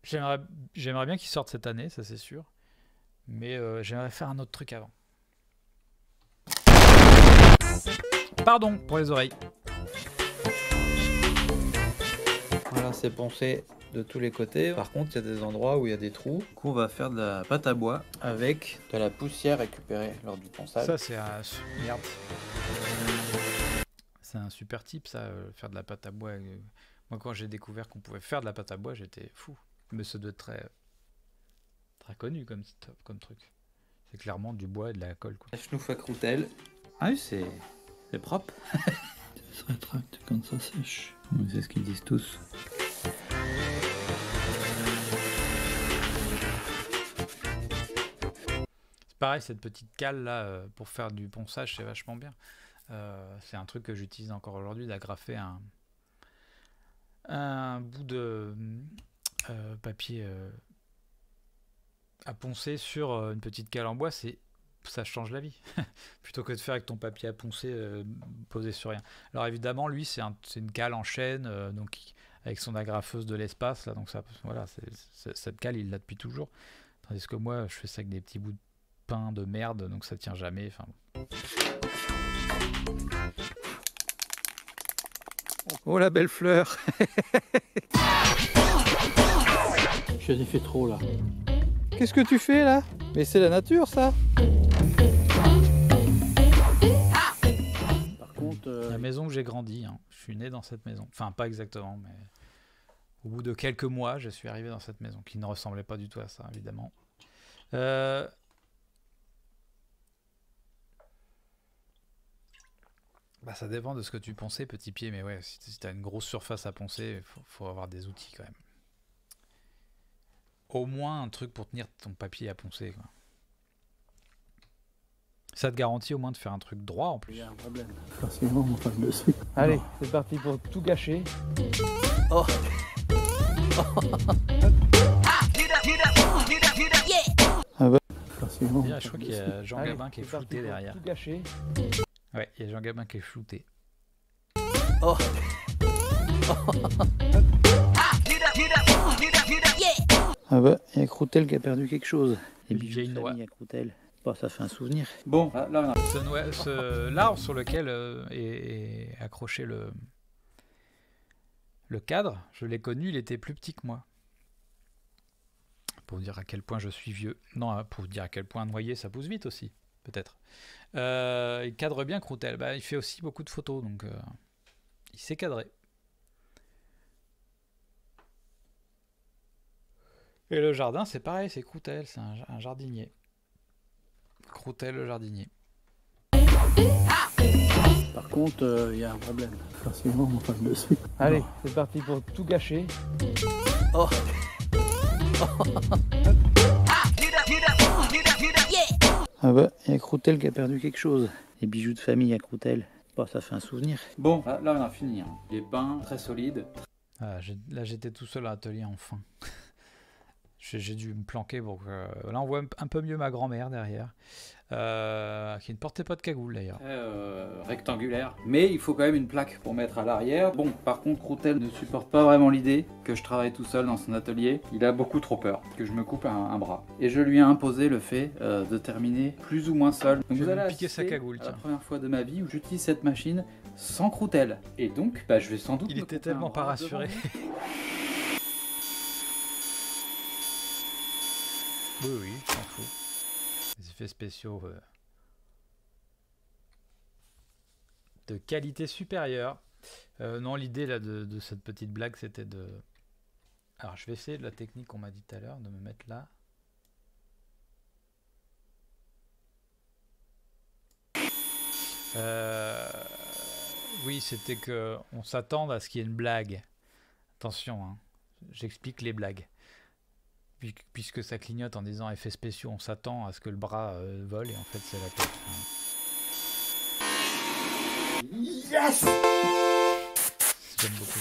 j'aimerais bien qu'il sorte cette année, ça c'est sûr. Mais j'aimerais faire un autre truc avant. Pardon pour les oreilles. Voilà, c'est poncé de tous les côtés. Par contre, il y a des endroits où il y a des trous. Qu'on va faire de la pâte à bois avec de la poussière récupérée lors du ponçage. Ça, c'est un... Merde. C'est un super type, ça, euh, faire de la pâte à bois. Moi, quand j'ai découvert qu'on pouvait faire de la pâte à bois, j'étais fou. Mais ça doit être très, connu comme, comme truc. C'est clairement du bois et de la colle. La chenouf croutelle. Ah oui, c'est... C'est propre. ça se rétracte quand ça sèche. C'est ce qu'ils disent tous. C'est pareil, cette petite cale là euh, pour faire du ponçage, c'est vachement bien. Euh, c'est un truc que j'utilise encore aujourd'hui d'agrafer un, un bout de euh, papier à poncer sur une petite cale en bois. C'est ça change la vie, plutôt que de faire avec ton papier à poncer euh, posé sur rien. Alors évidemment, lui, c'est une cale en chaîne, euh, donc avec son agrafeuse de l'espace, là, donc ça, voilà, cette cale, il l'a depuis toujours. Tandis que moi, je fais ça avec des petits bouts de pain de merde, donc ça tient jamais. Enfin. Oh la belle fleur je ai fait trop là. Qu'est-ce que tu fais là Mais c'est la nature ça maison où j'ai grandi. Hein. Je suis né dans cette maison. Enfin, pas exactement, mais au bout de quelques mois, je suis arrivé dans cette maison qui ne ressemblait pas du tout à ça, évidemment. Euh, bah, ça dépend de ce que tu pensais, petit pied, mais ouais, si tu as une grosse surface à poncer, il faut, faut, avoir des outils quand même. Au moins un truc pour tenir ton papier à poncer. Quoi. Ça te garantit au moins de faire un truc droit en plus. Il y a un problème. Allez, c'est parti pour tout gâcher. Oh. Ah bah. Je crois qu'il y a Jean Gabin qui est, flouté derrière. Tout Ouais, il y a Jean Gabin qui est flouté. Oh. Ah bah, il y a Croutel qui a perdu quelque chose. Et puis, il y a Croutel ça fait un souvenir. Bon, ah, là, l'arbre sur lequel euh, est, accroché le, le cadre, je l'ai connu, il était plus petit que moi. Pour dire à quel point je suis vieux. Non, hein, pour dire à quel point noyer, ça pousse vite aussi, peut-être. Euh, il cadre bien Croutel. Bah, il fait aussi beaucoup de photos, donc euh, il s'est cadré. Et le jardin, c'est pareil, c'est Croutel, c'est un jardinier. Croutel, le jardinier. Par contre, il euh, y a un problème. Forcément, dessus. Allez, c'est parti pour tout gâcher. Oh. ah bah, il y a Croutel qui a perdu quelque chose. Les bijoux de famille à Croutel. Bon, ça fait un souvenir. Bon, ah, là, on a fini. Les bains, très solides. Ah, là, j'étais tout seul à l'atelier, enfin. J'ai dû me planquer. Pour Là, on voit un peu mieux ma grand-mère derrière, euh, qui ne portait pas de cagoule d'ailleurs. Euh, rectangulaire. Mais il faut quand même une plaque pour mettre à l'arrière. Bon, par contre, Croutel ne supporte pas vraiment l'idée que je travaille tout seul dans son atelier. Il a beaucoup trop peur que je me coupe un, bras. Et je lui ai imposé le fait euh, de terminer plus ou moins seul. je vous allez piquer sa cagoule. Tiens. La première fois de ma vie où j'utilise cette machine sans Croutel. Et donc, bah, je vais sans doute. Il était tellement pas rassuré. Oui, oui, je m'en fous. Les effets spéciaux euh, de qualité supérieure. Euh, non, l'idée de, cette petite blague, c'était de. Alors, je vais essayer de la technique qu'on m'a dit tout à l'heure, de me mettre là. Euh, oui, c'était que on s'attende à ce qu'il y ait une blague. Attention, hein. j'explique les blagues puisque ça clignote en disant effet spéciaux, on s'attend à ce que le bras euh, vole et en fait c'est la tête. Yes J'aime beaucoup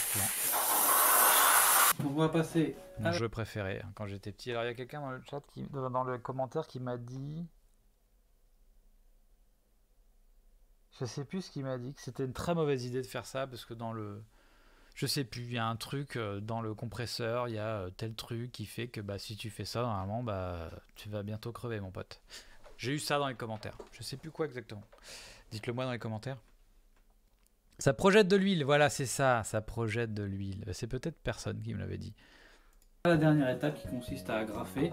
On va passer. Mon jeu préféré hein, quand j'étais petit. Alors il y a quelqu'un dans le chat, qui, dans le commentaire, qui m'a dit. Je sais plus ce qu'il m'a dit, que c'était une très mauvaise idée de faire ça parce que dans le je sais plus, il y a un truc euh, dans le compresseur, il y a euh, tel truc qui fait que bah, si tu fais ça, normalement, bah, tu vas bientôt crever, mon pote. J'ai eu ça dans les commentaires. Je sais plus quoi exactement. Dites-le moi dans les commentaires. Ça projette de l'huile, voilà, c'est ça, ça projette de l'huile. Bah, c'est peut-être personne qui me l'avait dit. La dernière étape qui consiste à agrafer.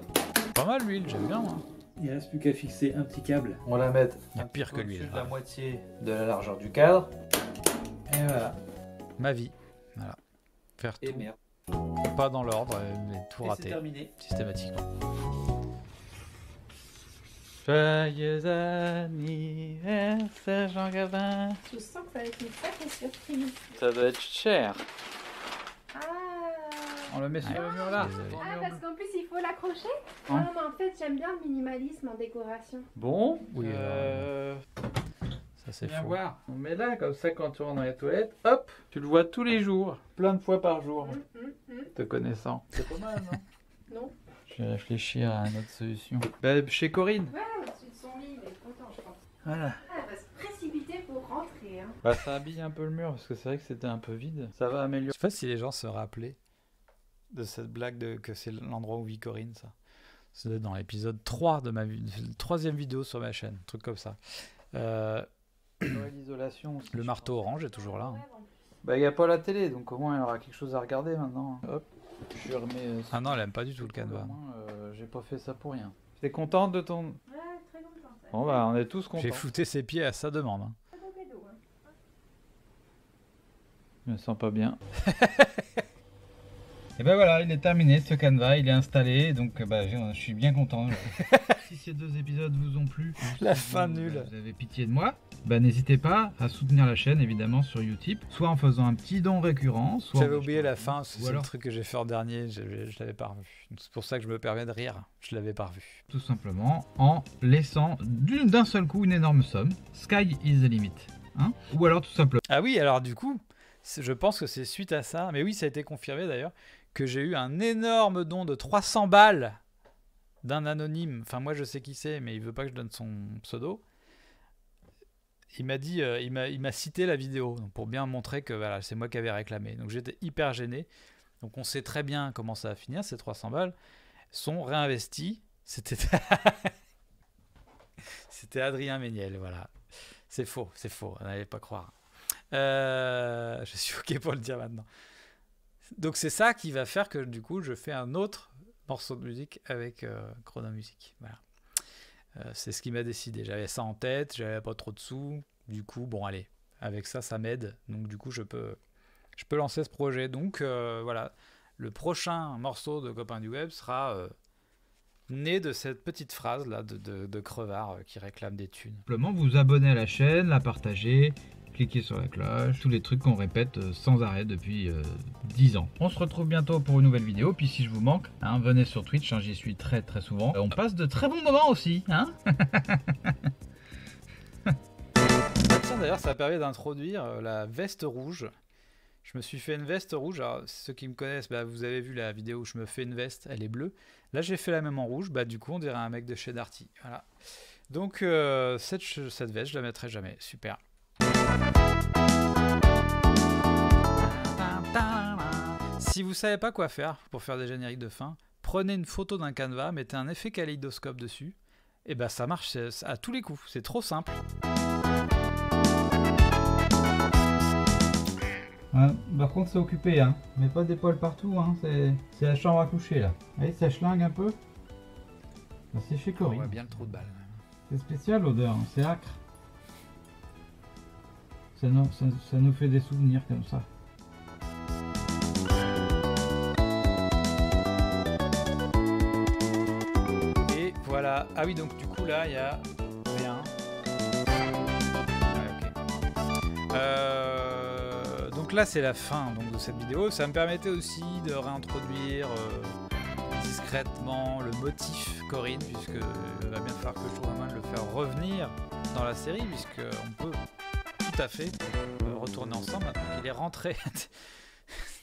Pas mal l'huile, j'aime bien moi. Il reste plus qu'à fixer un petit câble. On la met pire que l'huile. La moitié de la largeur du cadre. Et voilà. Ma vie et eh Merde. Pas dans l'ordre, eh, mais tout raté. Systématiquement. Joyeux anniversaire Jean Gabin. Je sens que ça va être une sacrée surprise. Ça doit être cher. Ah. On le met sur le ah, mur là. Ah, parce qu'en plus il faut l'accrocher. Hein ah, en fait j'aime bien le minimalisme en décoration. Bon. Oui. Euh, ça, c'est Viens voir, on met là, comme ça, quand tu rentres dans la toilettes, hop, tu le vois tous les jours, plein de fois par jour, hum, hum, hum. te connaissant. C'est pas mal, non Non. Je vais réfléchir à une autre solution. Bah, chez Corinne. Voilà, au-dessus de son lit, il est content, je pense. Voilà. Ah, elle va se précipiter pour rentrer. Hein. Bah, ça habille un peu le mur, parce que c'est vrai que c'était un peu vide. Ça va améliorer. Je sais pas si les gens se rappelaient de cette blague de que c'est l'endroit où vit Corinne, ça. C'est dans l'épisode 3 de ma vie, troisième vidéo sur ma chaîne, un truc comme ça. Euh, le marteau orange est toujours là. Hein. Bah, il n'y a pas la télé, donc au moins, il y aura quelque chose à regarder maintenant. Hein. Euh, ah non, elle aime pas du tout le canevas. Euh, j'ai pas fait ça pour rien. T'es contente de ton. Ouais, très content. Bon, bah, on est tous J'ai flouté fouté ses pieds à sa demande. Hein. Je me sens pas bien. Et ben voilà, il est terminé ce canevas, il est installé, donc bah, je suis bien content. si ces deux épisodes vous ont plu, la fin nulle. Bah, vous avez pitié de moi. Bah, n'hésitez pas à soutenir la chaîne évidemment sur youtube soit en faisant un petit don récurrent, soit. J'avais oublié la fin, c'est truc que j'ai fait en dernier, je, je, l'avais pas revu. C'est pour ça que je me permets de rire, je l'avais pas revu. Tout simplement en laissant d'un seul coup une énorme somme. Sky is the limit. Hein Ou alors tout simplement. Ah oui, alors du coup, je pense que c'est suite à ça, mais oui, ça a été confirmé d'ailleurs, que j'ai eu un énorme don de 300 balles d'un anonyme, enfin moi je sais qui c'est, mais il veut pas que je donne son pseudo. Il m'a dit, euh, il m'a cité la vidéo pour bien montrer que voilà, c'est moi qui avais réclamé. Donc j'étais hyper gêné. Donc on sait très bien comment ça va finir, ces 300 balles sont réinvestis C'était C'était Adrien Méniel, voilà. C'est faux, c'est faux, n'allez pas croire. Euh, je suis OK pour le dire maintenant. Donc c'est ça qui va faire que du coup je fais un autre morceau de musique avec euh, Chrono Music. Voilà. Euh, c'est ce qui m'a décidé. J'avais ça en tête, j'avais pas trop de sous. Du coup, bon, allez, avec ça, ça m'aide. Donc, du coup, je peux, je peux lancer ce projet. Donc, euh, voilà, le prochain morceau de Copain du Web sera né de cette petite phrase là de, de crevard qui réclame des thunes. Simplement vous abonner à la chaîne, la partager cliquer sur la cloche, tous les trucs qu'on répète euh, sans arrêt depuis 10 euh, ans. On se retrouve bientôt pour une nouvelle vidéo, puis si je vous manque, hein, venez sur Twitch, hein, j'y suis très très souvent. Euh, on passe de très bons moments aussi, hein D'ailleurs, ça permet d'introduire la veste rouge. Je me suis fait une veste rouge. Alors, ceux qui me connaissent, bah, vous avez vu la vidéo où je me fais une veste, elle est bleue. Là, j'ai fait la même en rouge. Bah, du coup, on dirait un mec de chez Darty. Voilà. Donc, cette, cette veste, je la mettrai jamais. Super. Si vous savez pas quoi faire pour faire des génériques de fin, prenez une photo d'un canevas, mettez un effet kaléidoscope dessus, et ben ça marche à tous les coups, c'est trop simple. par bah, contre c'est occupé hein, mais pas des poils partout hein. c'est la chambre à coucher là. voyez, ça chlingue un peu. C'est chez On voit bien le trou de balle. C'est spécial l'odeur, hein. c'est acre. ça nous fait des souvenirs comme ça. Ah oui, donc du coup, là, il y a rien. Ah, euh, donc là, c'est la fin donc, de cette vidéo. Ça me permettait aussi de réintroduire euh, discrètement le motif Corinne, puisque il va bien falloir que je trouve un moyen de le faire revenir dans la série, puisque on peut tout à fait euh, retourner ensemble Il est rentré.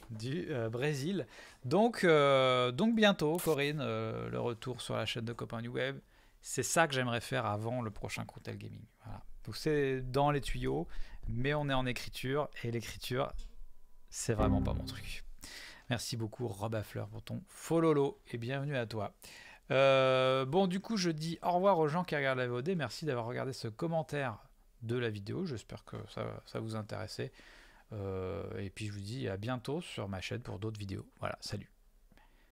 du Brésil. Donc, donc bientôt, Corinne, le retour sur la chaîne de Copain du Web. C'est ça que j'aimerais faire avant le prochain Croutel Gaming. Voilà. Donc c'est dans les tuyaux, mais on est en écriture et l'écriture, c'est vraiment pas mon truc. Merci beaucoup Rob Affleur pour ton fololo et bienvenue à toi. Euh, bon, du coup, je dis au revoir aux gens qui regardent la VOD. Merci d'avoir regardé ce commentaire de la vidéo. J'espère que ça, vous intéressait. Euh, et puis, je vous dis à bientôt sur ma chaîne pour d'autres vidéos. Voilà, salut.